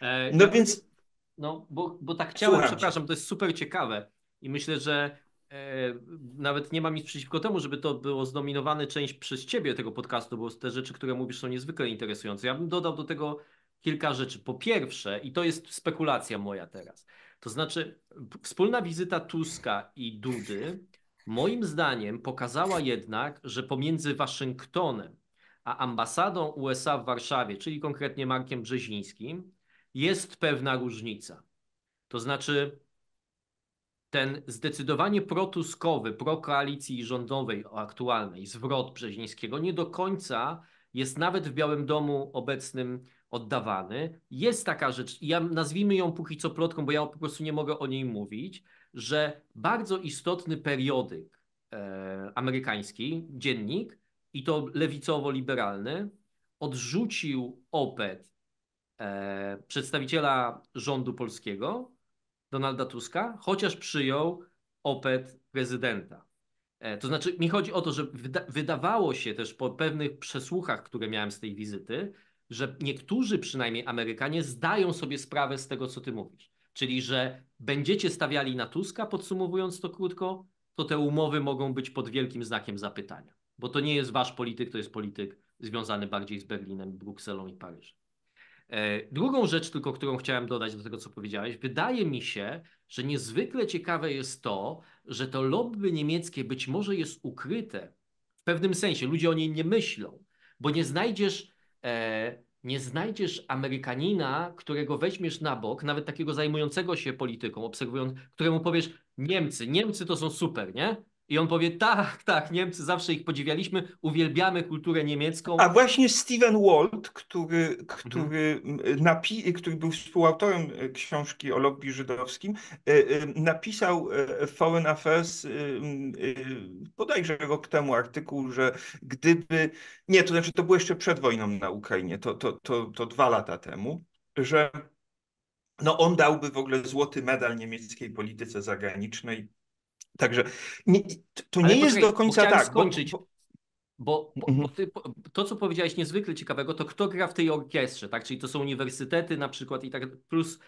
E, no więc... No, bo, bo tak chciałem, przepraszam, to jest super ciekawe i myślę, że E, nawet nie mam nic przeciwko temu, żeby to było zdominowane część przez ciebie tego podcastu, bo te rzeczy, które mówisz, są niezwykle interesujące. Ja bym dodał do tego kilka rzeczy. Po pierwsze, i to jest spekulacja moja teraz, to znaczy wspólna wizyta Tuska i Dudy, moim zdaniem, pokazała jednak, że pomiędzy Waszyngtonem a ambasadą USA w Warszawie, czyli konkretnie Markiem Brzezińskim, jest pewna różnica. To znaczy, ten zdecydowanie protuskowy, prokoalicji rządowej aktualnej, zwrot Brzezińskiego nie do końca jest nawet w Białym Domu obecnym oddawany. Jest taka rzecz, ja nazwijmy ją póki co plotką, bo ja po prostu nie mogę o niej mówić, że bardzo istotny periodyk e, amerykański, dziennik, i to lewicowo-liberalny, odrzucił OPET e, przedstawiciela rządu polskiego Donalda Tuska, chociaż przyjął opet prezydenta. E, to znaczy, mi chodzi o to, że wyda wydawało się też po pewnych przesłuchach, które miałem z tej wizyty, że niektórzy przynajmniej Amerykanie zdają sobie sprawę z tego, co ty mówisz. Czyli, że będziecie stawiali na Tuska, podsumowując to krótko, to te umowy mogą być pod wielkim znakiem zapytania. Bo to nie jest wasz polityk, to jest polityk związany bardziej z Berlinem, Brukselą i Paryżem. E, drugą rzecz tylko, którą chciałem dodać do tego, co powiedziałeś, wydaje mi się, że niezwykle ciekawe jest to, że to lobby niemieckie być może jest ukryte w pewnym sensie, ludzie o niej nie myślą, bo nie znajdziesz, e, nie znajdziesz Amerykanina, którego weźmiesz na bok, nawet takiego zajmującego się polityką, obserwując, któremu powiesz Niemcy, Niemcy to są super, nie? I on powie, tak, tak, Niemcy zawsze ich podziwialiśmy, uwielbiamy kulturę niemiecką. A właśnie Steven Walt, który, który, mhm. napi- który był współautorem e, książki o lobby żydowskim, e, e, napisał w Foreign Affairs bodajże rok temu artykuł, że gdyby, nie, to znaczy to było jeszcze przed wojną na Ukrainie, to, to, to, to dwa lata temu, że no on dałby w ogóle złoty medal niemieckiej polityce zagranicznej Także nie, to nie jest do końca tak. Skończyć. Bo, bo, bo, bo mhm. ty, to, co powiedziałeś niezwykle ciekawego, to kto gra w tej orkiestrze, tak? Czyli to są uniwersytety na przykład i tak, plus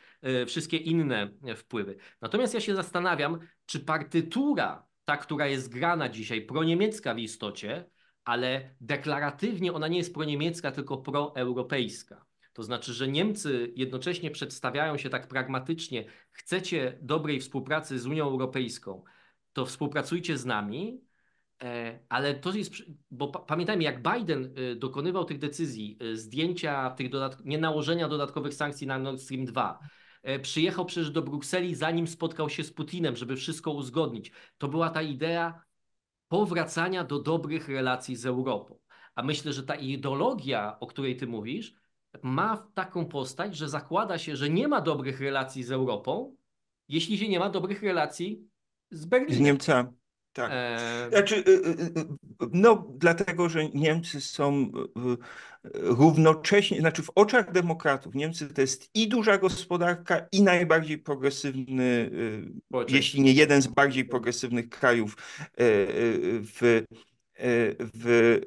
y, wszystkie inne e, wpływy. Natomiast ja się zastanawiam, czy partytura, ta, która jest grana dzisiaj, proniemiecka w istocie, ale deklaratywnie ona nie jest proniemiecka, tylko proeuropejska. To znaczy, że Niemcy jednocześnie przedstawiają się tak pragmatycznie, chcecie dobrej współpracy z Unią Europejską, to współpracujcie z nami, e, ale to jest, bo pamiętajmy, jak Biden e, dokonywał tych decyzji, e, zdjęcia tych dodatk- nie nałożenia dodatkowych sankcji na Nord Stream 2, przyjechał przecież do Brukseli, zanim spotkał się z Putinem, żeby wszystko uzgodnić. To była ta idea powracania do dobrych relacji z Europą. A myślę, że ta ideologia, o której ty mówisz, ma taką postać, że zakłada się, że nie ma dobrych relacji z Europą, jeśli się nie ma dobrych relacji z Berlinem. Z Niemcami. Tak. E, znaczy, y, y, y, no, dlatego, że Niemcy są równocześnie, znaczy w oczach demokratów Niemcy to jest i duża gospodarka, i najbardziej progresywny, jeśli nie jeden z bardziej progresywnych krajów w, w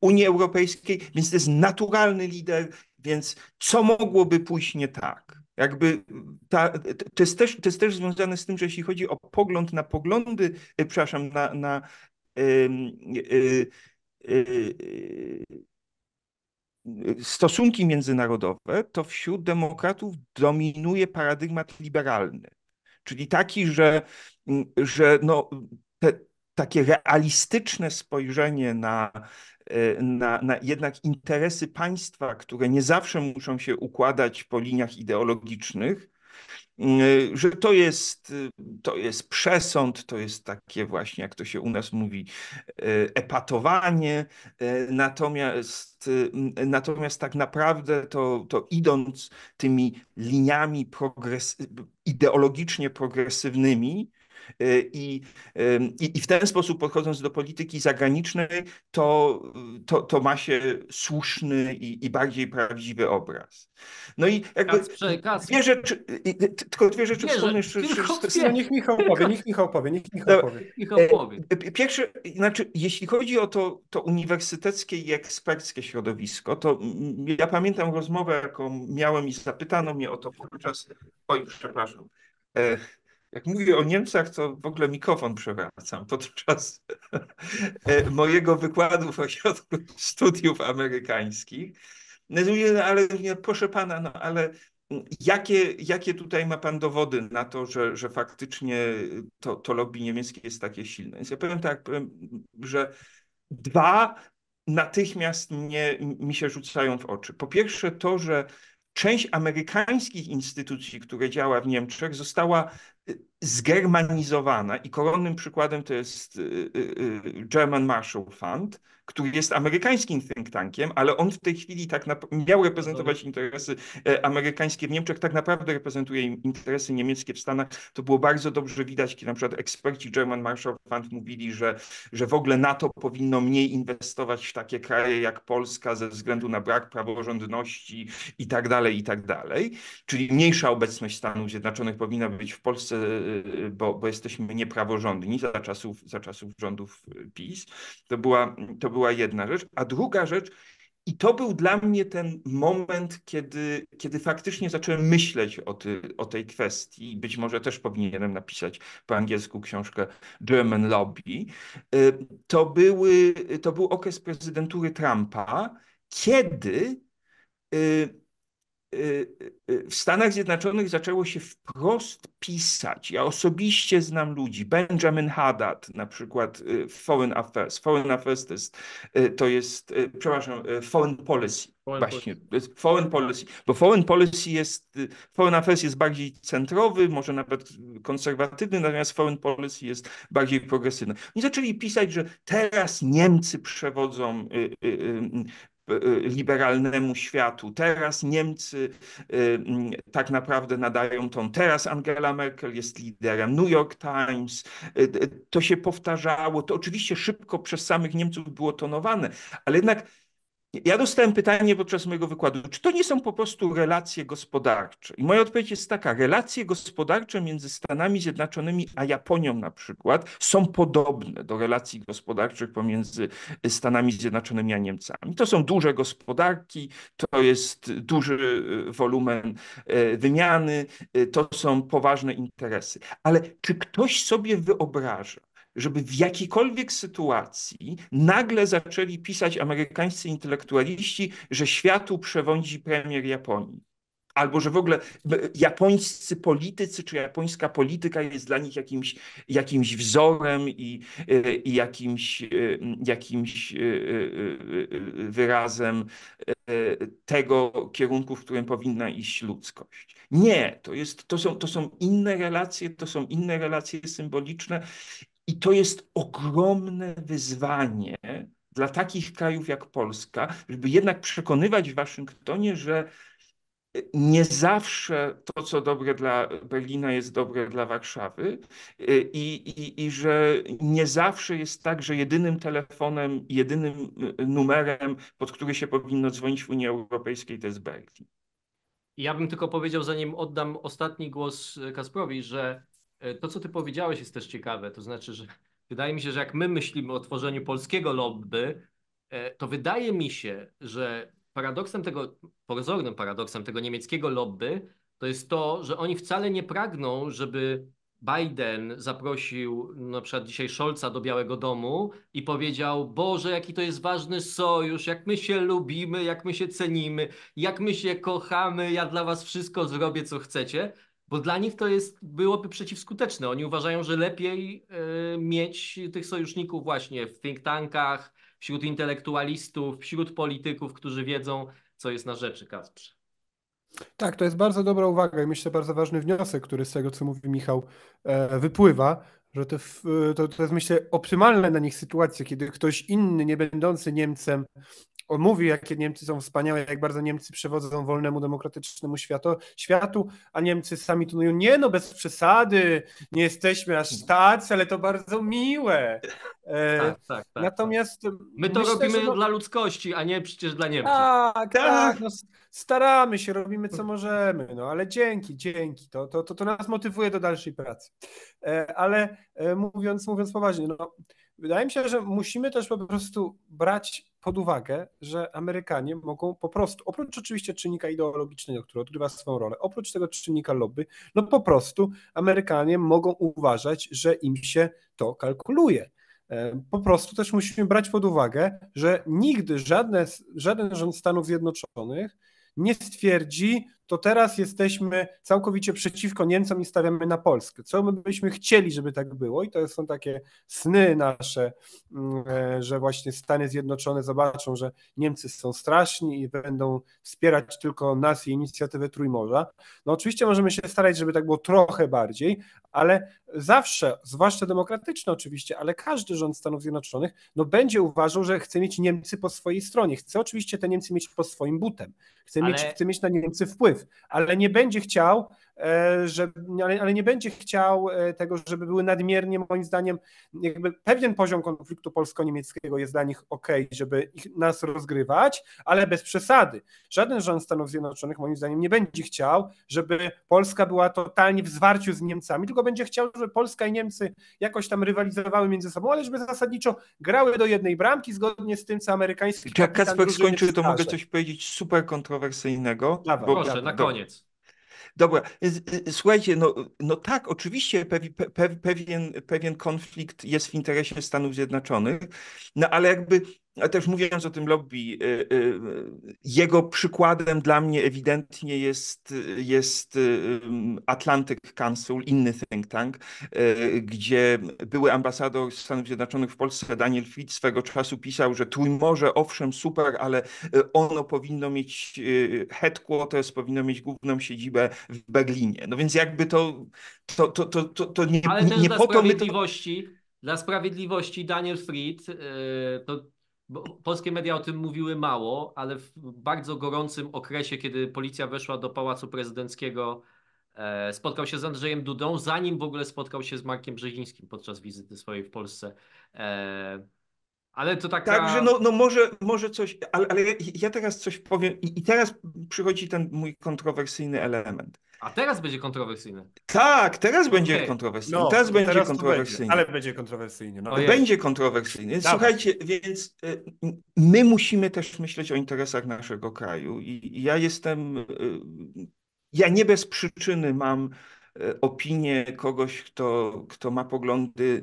Unii Europejskiej, więc to jest naturalny lider, więc co mogłoby pójść nie tak? Jakby ta, to, jest też, to jest też związane z tym, że jeśli chodzi o pogląd na poglądy, y, przepraszam, na, na y, y, stosunki międzynarodowe, to wśród demokratów dominuje paradygmat liberalny. Czyli taki, że, że no, te, takie realistyczne spojrzenie na Y, na, na jednak interesy państwa, które nie zawsze muszą się układać po liniach ideologicznych, y, że to jest, y, to jest przesąd, to jest takie właśnie, jak to się u nas mówi, epatowanie. Natomiast, natomiast tak naprawdę to, to idąc tymi liniami progres, ideologicznie progresywnymi, Y, I, i, i w ten sposób podchodząc do polityki zagranicznej, to, y, to, to ma się słuszny i, i bardziej prawdziwy obraz. No i jakby Kacprze, Kacprze. dwie rzeczy, y, tylko dwie rzeczy wspomnę no, Niech Michał powie, niech Michał powie, niech Michał powie. Michał e, powie. E, pierwsze, znaczy jeśli chodzi o to, to uniwersyteckie i eksperckie środowisko, to ja pamiętam rozmowę, jaką miałem i zapytano mnie o to podczas, oj przepraszam, e, jak mówię o Niemcach, to w ogóle mikrofon przewracam podczas e, mojego wykładu w ośrodku studiów amerykańskich. No, no ale proszę pana, no ale Jakie, jakie tutaj ma Pan dowody na to, że, że faktycznie to, to lobby niemieckie jest takie silne? Więc ja powiem tak, powiem, że dwa natychmiast mnie, mi się rzucają w oczy. Po pierwsze to, że część amerykańskich instytucji, które działa w Niemczech, została zgermanizowana i koronnym przykładem to jest y, y, y, German Marshall Fund, który jest amerykańskim think tankiem, ale on w tej chwili tak miał reprezentować interesy e, amerykańskie w Niemczech, tak naprawdę reprezentuje interesy niemieckie w Stanach. To było bardzo dobrze widać, kiedy na przykład eksperci German Marshall Fund mówili, że, że w ogóle NATO powinno mniej inwestować w takie kraje jak Polska ze względu na brak praworządności i tak dalej, i tak dalej. Czyli mniejsza obecność Stanów Zjednoczonych powinna być w Polsce, e, e, bo, bo jesteśmy niepraworządni za czasów, za czasów rządów PiS. To była, to była była jedna rzecz. A druga rzecz, i to był dla mnie ten moment, kiedy, kiedy faktycznie zacząłem myśleć o, ty, o tej kwestii. Być może też powinienem napisać po angielsku książkę German Lobby. Y, to, były, to był okres prezydentury Trumpa, kiedy y, Y, y, y, w Stanach Zjednoczonych zaczęło się wprost pisać. Ja osobiście znam ludzi, Benjamin Haddad na przykład w Foreign Affairs. Foreign Affairs to jest, to jest przepraszam, Foreign Policy. Foreign Właśnie, policy. foreign policy, bo foreign policy jest, foreign affairs jest bardziej centrowy, może nawet konserwatywny, natomiast foreign policy jest bardziej progresywny. Oni zaczęli pisać, że teraz Niemcy przewodzą Y, y, liberalnemu światu. Teraz Niemcy y, mm, tak naprawdę nadają ton. Teraz Angela Merkel jest liderem. New York Times. To się powtarzało. To oczywiście szybko przez samych Niemców było tonowane, ale jednak ja dostałem pytanie podczas mojego wykładu, czy to nie są po prostu relacje gospodarcze? I moja odpowiedź jest taka: relacje gospodarcze między Stanami Zjednoczonymi a Japonią na przykład są podobne do relacji gospodarczych pomiędzy Stanami Zjednoczonymi a Niemcami. To są duże gospodarki, to jest duży e, wolumen e, wymiany, e, to są poważne interesy. Ale czy ktoś sobie wyobraża, żeby w jakiejkolwiek sytuacji nagle zaczęli pisać amerykańscy intelektualiści, że światu przewodzi premier Japonii. Albo że w ogóle japońscy politycy czy japońska polityka jest dla nich jakimś, jakimś wzorem i, e, i jakimś, e, jakimś e, wyrazem tego kierunku, w którym powinna iść ludzkość. Nie, to, jest, to, są, to są inne relacje, to są inne relacje symboliczne i to jest ogromne wyzwanie dla takich krajów jak Polska, żeby jednak przekonywać w Waszyngtonie, że nie zawsze to, co dobre dla Berlina, jest dobre dla Warszawy i, i, i że nie zawsze jest tak, że jedynym telefonem, jedynym numerem, pod który się powinno dzwonić w Unii Europejskiej, to jest Berlin. Ja bym tylko powiedział, zanim oddam ostatni głos Kasprowi, że E, to, co ty powiedziałeś, jest też ciekawe. To znaczy, że wydaje mi się, że jak my myślimy o tworzeniu polskiego lobby, e, to wydaje mi się, że paradoksem tego, pozornym paradoksem tego niemieckiego lobby, to jest to, że oni wcale nie pragną, żeby Biden zaprosił na przykład dzisiaj Scholza do Białego Domu i powiedział: Boże, jaki to jest ważny sojusz, jak my się lubimy, jak my się cenimy, jak my się kochamy, ja dla was wszystko zrobię, co chcecie bo dla nich to jest, byłoby przeciwskuteczne. Oni uważają, że lepiej y, mieć tych sojuszników właśnie w think tankach, wśród intelektualistów, wśród polityków, którzy wiedzą, co jest na rzeczy, Kasprze. Tak, to jest bardzo dobra uwaga i myślę bardzo ważny wniosek, który z tego, co mówi Michał, e, wypływa, że to, e, to, to jest myślę optymalne na nich sytuacja, kiedy ktoś inny, nie będący Niemcem, on mówił, jakie Niemcy są wspaniałe, jak bardzo Niemcy przewodzą wolnemu, demokratycznemu światu, światu a Niemcy sami tunują, nie no, bez przesady, nie jesteśmy aż tacy, ale to bardzo miłe. E, tak, tak, tak, natomiast... Tak. My to myślę, robimy że... dla ludzkości, a nie przecież dla Niemców. Tak, tak, tak, no, staramy się, robimy co możemy, no ale dzięki, dzięki, to, to, to, to nas motywuje do dalszej pracy. E, ale e, mówiąc, mówiąc poważnie, no, wydaje mi się, że musimy też po prostu brać pod uwagę, że Amerykanie mogą po prostu, oprócz oczywiście czynnika ideologicznego, który odgrywa swoją rolę, oprócz tego czynnika lobby, no po prostu Amerykanie mogą uważać, że im się to kalkuluje. E, po prostu też musimy brać pod uwagę, że nigdy żadne, żaden rząd Stanów Zjednoczonych nie stwierdzi, to teraz jesteśmy całkowicie przeciwko Niemcom i stawiamy na Polskę. Co my byśmy chcieli, żeby tak było? I to są takie sny nasze, mm, e, że właśnie Stany Zjednoczone zobaczą, że Niemcy są straszni i będą wspierać tylko nas i inicjatywę Trójmorza. No oczywiście możemy się starać, żeby tak było trochę bardziej, ale zawsze, zwłaszcza demokratyczne oczywiście, ale każdy rząd Stanów Zjednoczonych no będzie uważał, że chce mieć Niemcy po swojej stronie. Chce oczywiście te Niemcy mieć po swoim butem. Chce, ale... mieć, chce mieć na Niemcy wpływ ale nie będzie chciał, E, że, ale, ale nie będzie chciał e, tego, żeby były nadmiernie, moim zdaniem, jakby pewien poziom konfliktu polsko-niemieckiego jest dla nich ok, żeby ich, nas rozgrywać, ale bez przesady. Żaden rząd Stanów Zjednoczonych, moim zdaniem, nie będzie chciał, żeby Polska była totalnie w zwarciu z Niemcami, tylko będzie chciał, żeby Polska i Niemcy jakoś tam rywalizowały między sobą, ale żeby zasadniczo grały do jednej bramki zgodnie z tym, co amerykański. Czy jak Kacper skończył, to mogę coś powiedzieć super kontrowersyjnego. Proszę, na do, koniec. Dobra, y, y, słuchajcie, no, no tak, oczywiście pewien, pewien konflikt jest w interesie Stanów Zjednoczonych, no ale jakby też mówiąc o tym lobby, y, y, y, jego przykładem dla mnie ewidentnie jest, jest Atlantic Council, inny think tank, gdzie były ambasador Stanów Zjednoczonych w Polsce Daniel Fitz swego czasu pisał, że Trójmorze owszem super, ale ono powinno mieć headquarters, powinno mieć główną siedzibę w Berlinie. No więc jakby to, to, to, to, to, to nie, ale nie, po to my... To... Dla sprawiedliwości Daniel Fried, to polskie media o tym mówiły mało, ale w bardzo gorącym okresie, kiedy policja weszła do Pałacu Prezydenckiego, e, spotkał się z Andrzejem Dudą, zanim w ogóle spotkał się z Markiem Brzezińskim podczas wizyty swojej w Polsce. E, ale to taka... Także, no, no może, może coś, ale, ale ja teraz coś powiem i teraz przychodzi ten mój kontrowersyjny element. A teraz będzie kontrowersyjny. Tak, teraz będzie okay. kontrowersyjny. No, teraz będzie teraz kontrowersyjny. Będzie, ale będzie kontrowersyjny. No. Będzie kontrowersyjny. Słuchajcie, więc y, my musimy też myśleć o interesach naszego kraju. I ja jestem. Y, ja nie bez przyczyny mam y, opinię kogoś, kto, kto ma poglądy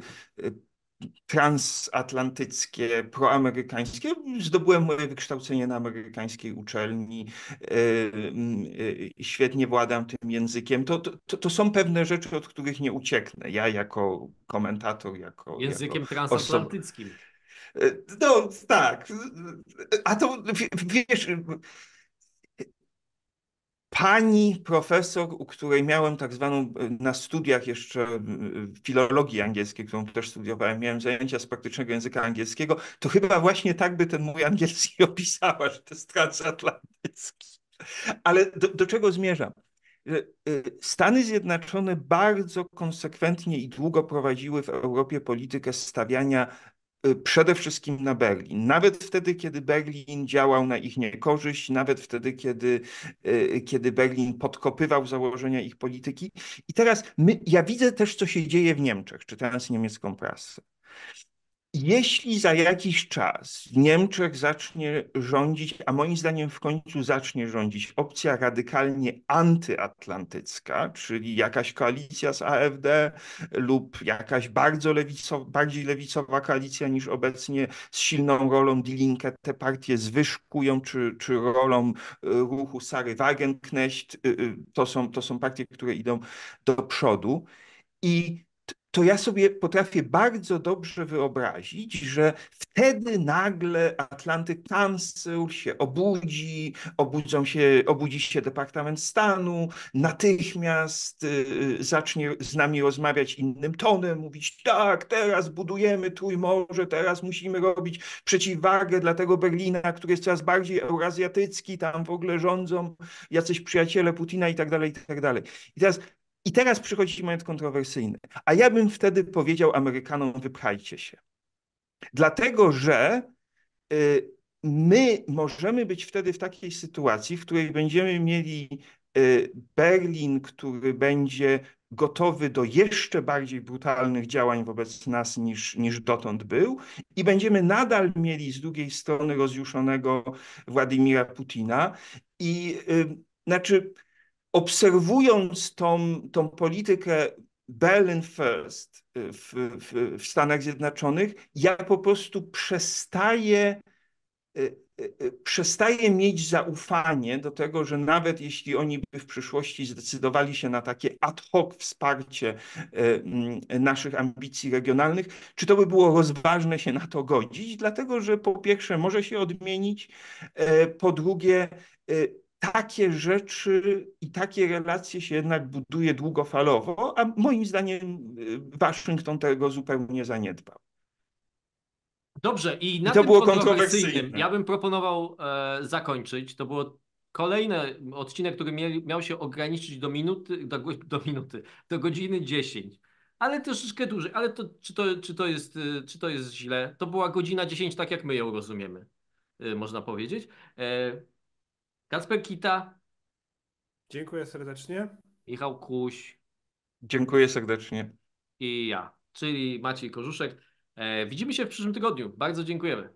transatlantyckie, proamerykańskie. Zdobyłem moje wykształcenie na amerykańskiej uczelni, y, y, y, świetnie władam tym językiem. To, to, to są pewne rzeczy, od których nie ucieknę. Ja jako komentator, jako. Językiem jako transatlantyckim. Osoba... No tak. A to wiesz, pani profesor, u której miałem tak zwaną e, na studiach jeszcze e, filologii angielskiej, którą też studiowałem, miałem zajęcia z praktycznego języka angielskiego, to chyba właśnie tak by ten mój angielski opisała, że to jest transatlantycki. Ale do, do czego zmierzam? E, Stany Zjednoczone bardzo konsekwentnie i długo prowadziły w Europie politykę stawiania Y, przede wszystkim na Berlin. Nawet wtedy, kiedy Berlin działał na ich niekorzyść, nawet wtedy, kiedy, y, kiedy Berlin podkopywał założenia ich polityki. I teraz my, ja widzę też, co się dzieje w Niemczech, czytając niemiecką prasę. Jeśli za jakiś czas w Niemczech zacznie rządzić, a moim zdaniem w końcu zacznie rządzić opcja radykalnie antyatlantycka, czyli jakaś koalicja z AfD lub jakaś bardzo lewicowa, bardziej lewicowa koalicja niż obecnie z silną rolą Die Linke, te partie zwyżkują, czy, czy rolą y, ruchu Sary Wagenknecht, y, y, to są, to są partie, które idą do przodu i to ja sobie potrafię bardzo dobrze wyobrazić, że wtedy nagle Atlantyk Council się obudzi, obudzą się, obudzi się Departament Stanu, natychmiast y, y, zacznie z nami rozmawiać innym tonem, mówić tak, teraz budujemy Trójmorze, teraz musimy robić przeciwwagę dla tego Berlina, który jest coraz bardziej eurazjatycki, tam w ogóle rządzą jacyś przyjaciele Putina i tak dalej, i tak dalej. I teraz i teraz przychodzi moment kontrowersyjny. A ja bym wtedy powiedział Amerykanom, wyprajcie się. Dlatego, że y, my możemy być wtedy w takiej sytuacji, w której będziemy mieli y, Berlin, który będzie gotowy do jeszcze bardziej brutalnych działań wobec nas niż, niż dotąd był i będziemy nadal mieli z drugiej strony rozjuszonego Władimira Putina i yy, znaczy obserwując tą, tą politykę Berlin First y, w, w, w, Stanach Zjednoczonych, ja po prostu przestaję, y, y, przestaję mieć zaufanie do tego, że nawet jeśli oni by w przyszłości zdecydowali się na takie ad hoc wsparcie mm, naszych ambicji regionalnych, czy to by było rozważne się na to godzić, dlatego że po pierwsze może się odmienić, po drugie takie rzeczy i takie relacje się jednak buduje długofalowo, a moim zdaniem y, Waszyngton tego zupełnie zaniedbał. Dobrze, i na I to tym było kontrowersyjnym ja bym proponował e, zakończyć. To było kolejny odcinek, który miał, miał się ograniczyć do minuty, do, do minuty, do godziny 10 ale troszeczkę dłużej. Ale to, czy, to, czy, to jest, y, czy to jest źle? To była godzina 10, tak jak my ją rozumiemy, y, można powiedzieć. E, Kacper Kita. Dziękuję serdecznie. Michał Kuś. Dziękuję serdecznie. I ja, czyli Maciej Korzuszek. E, widzimy się w przyszłym tygodniu. Bardzo dziękujemy.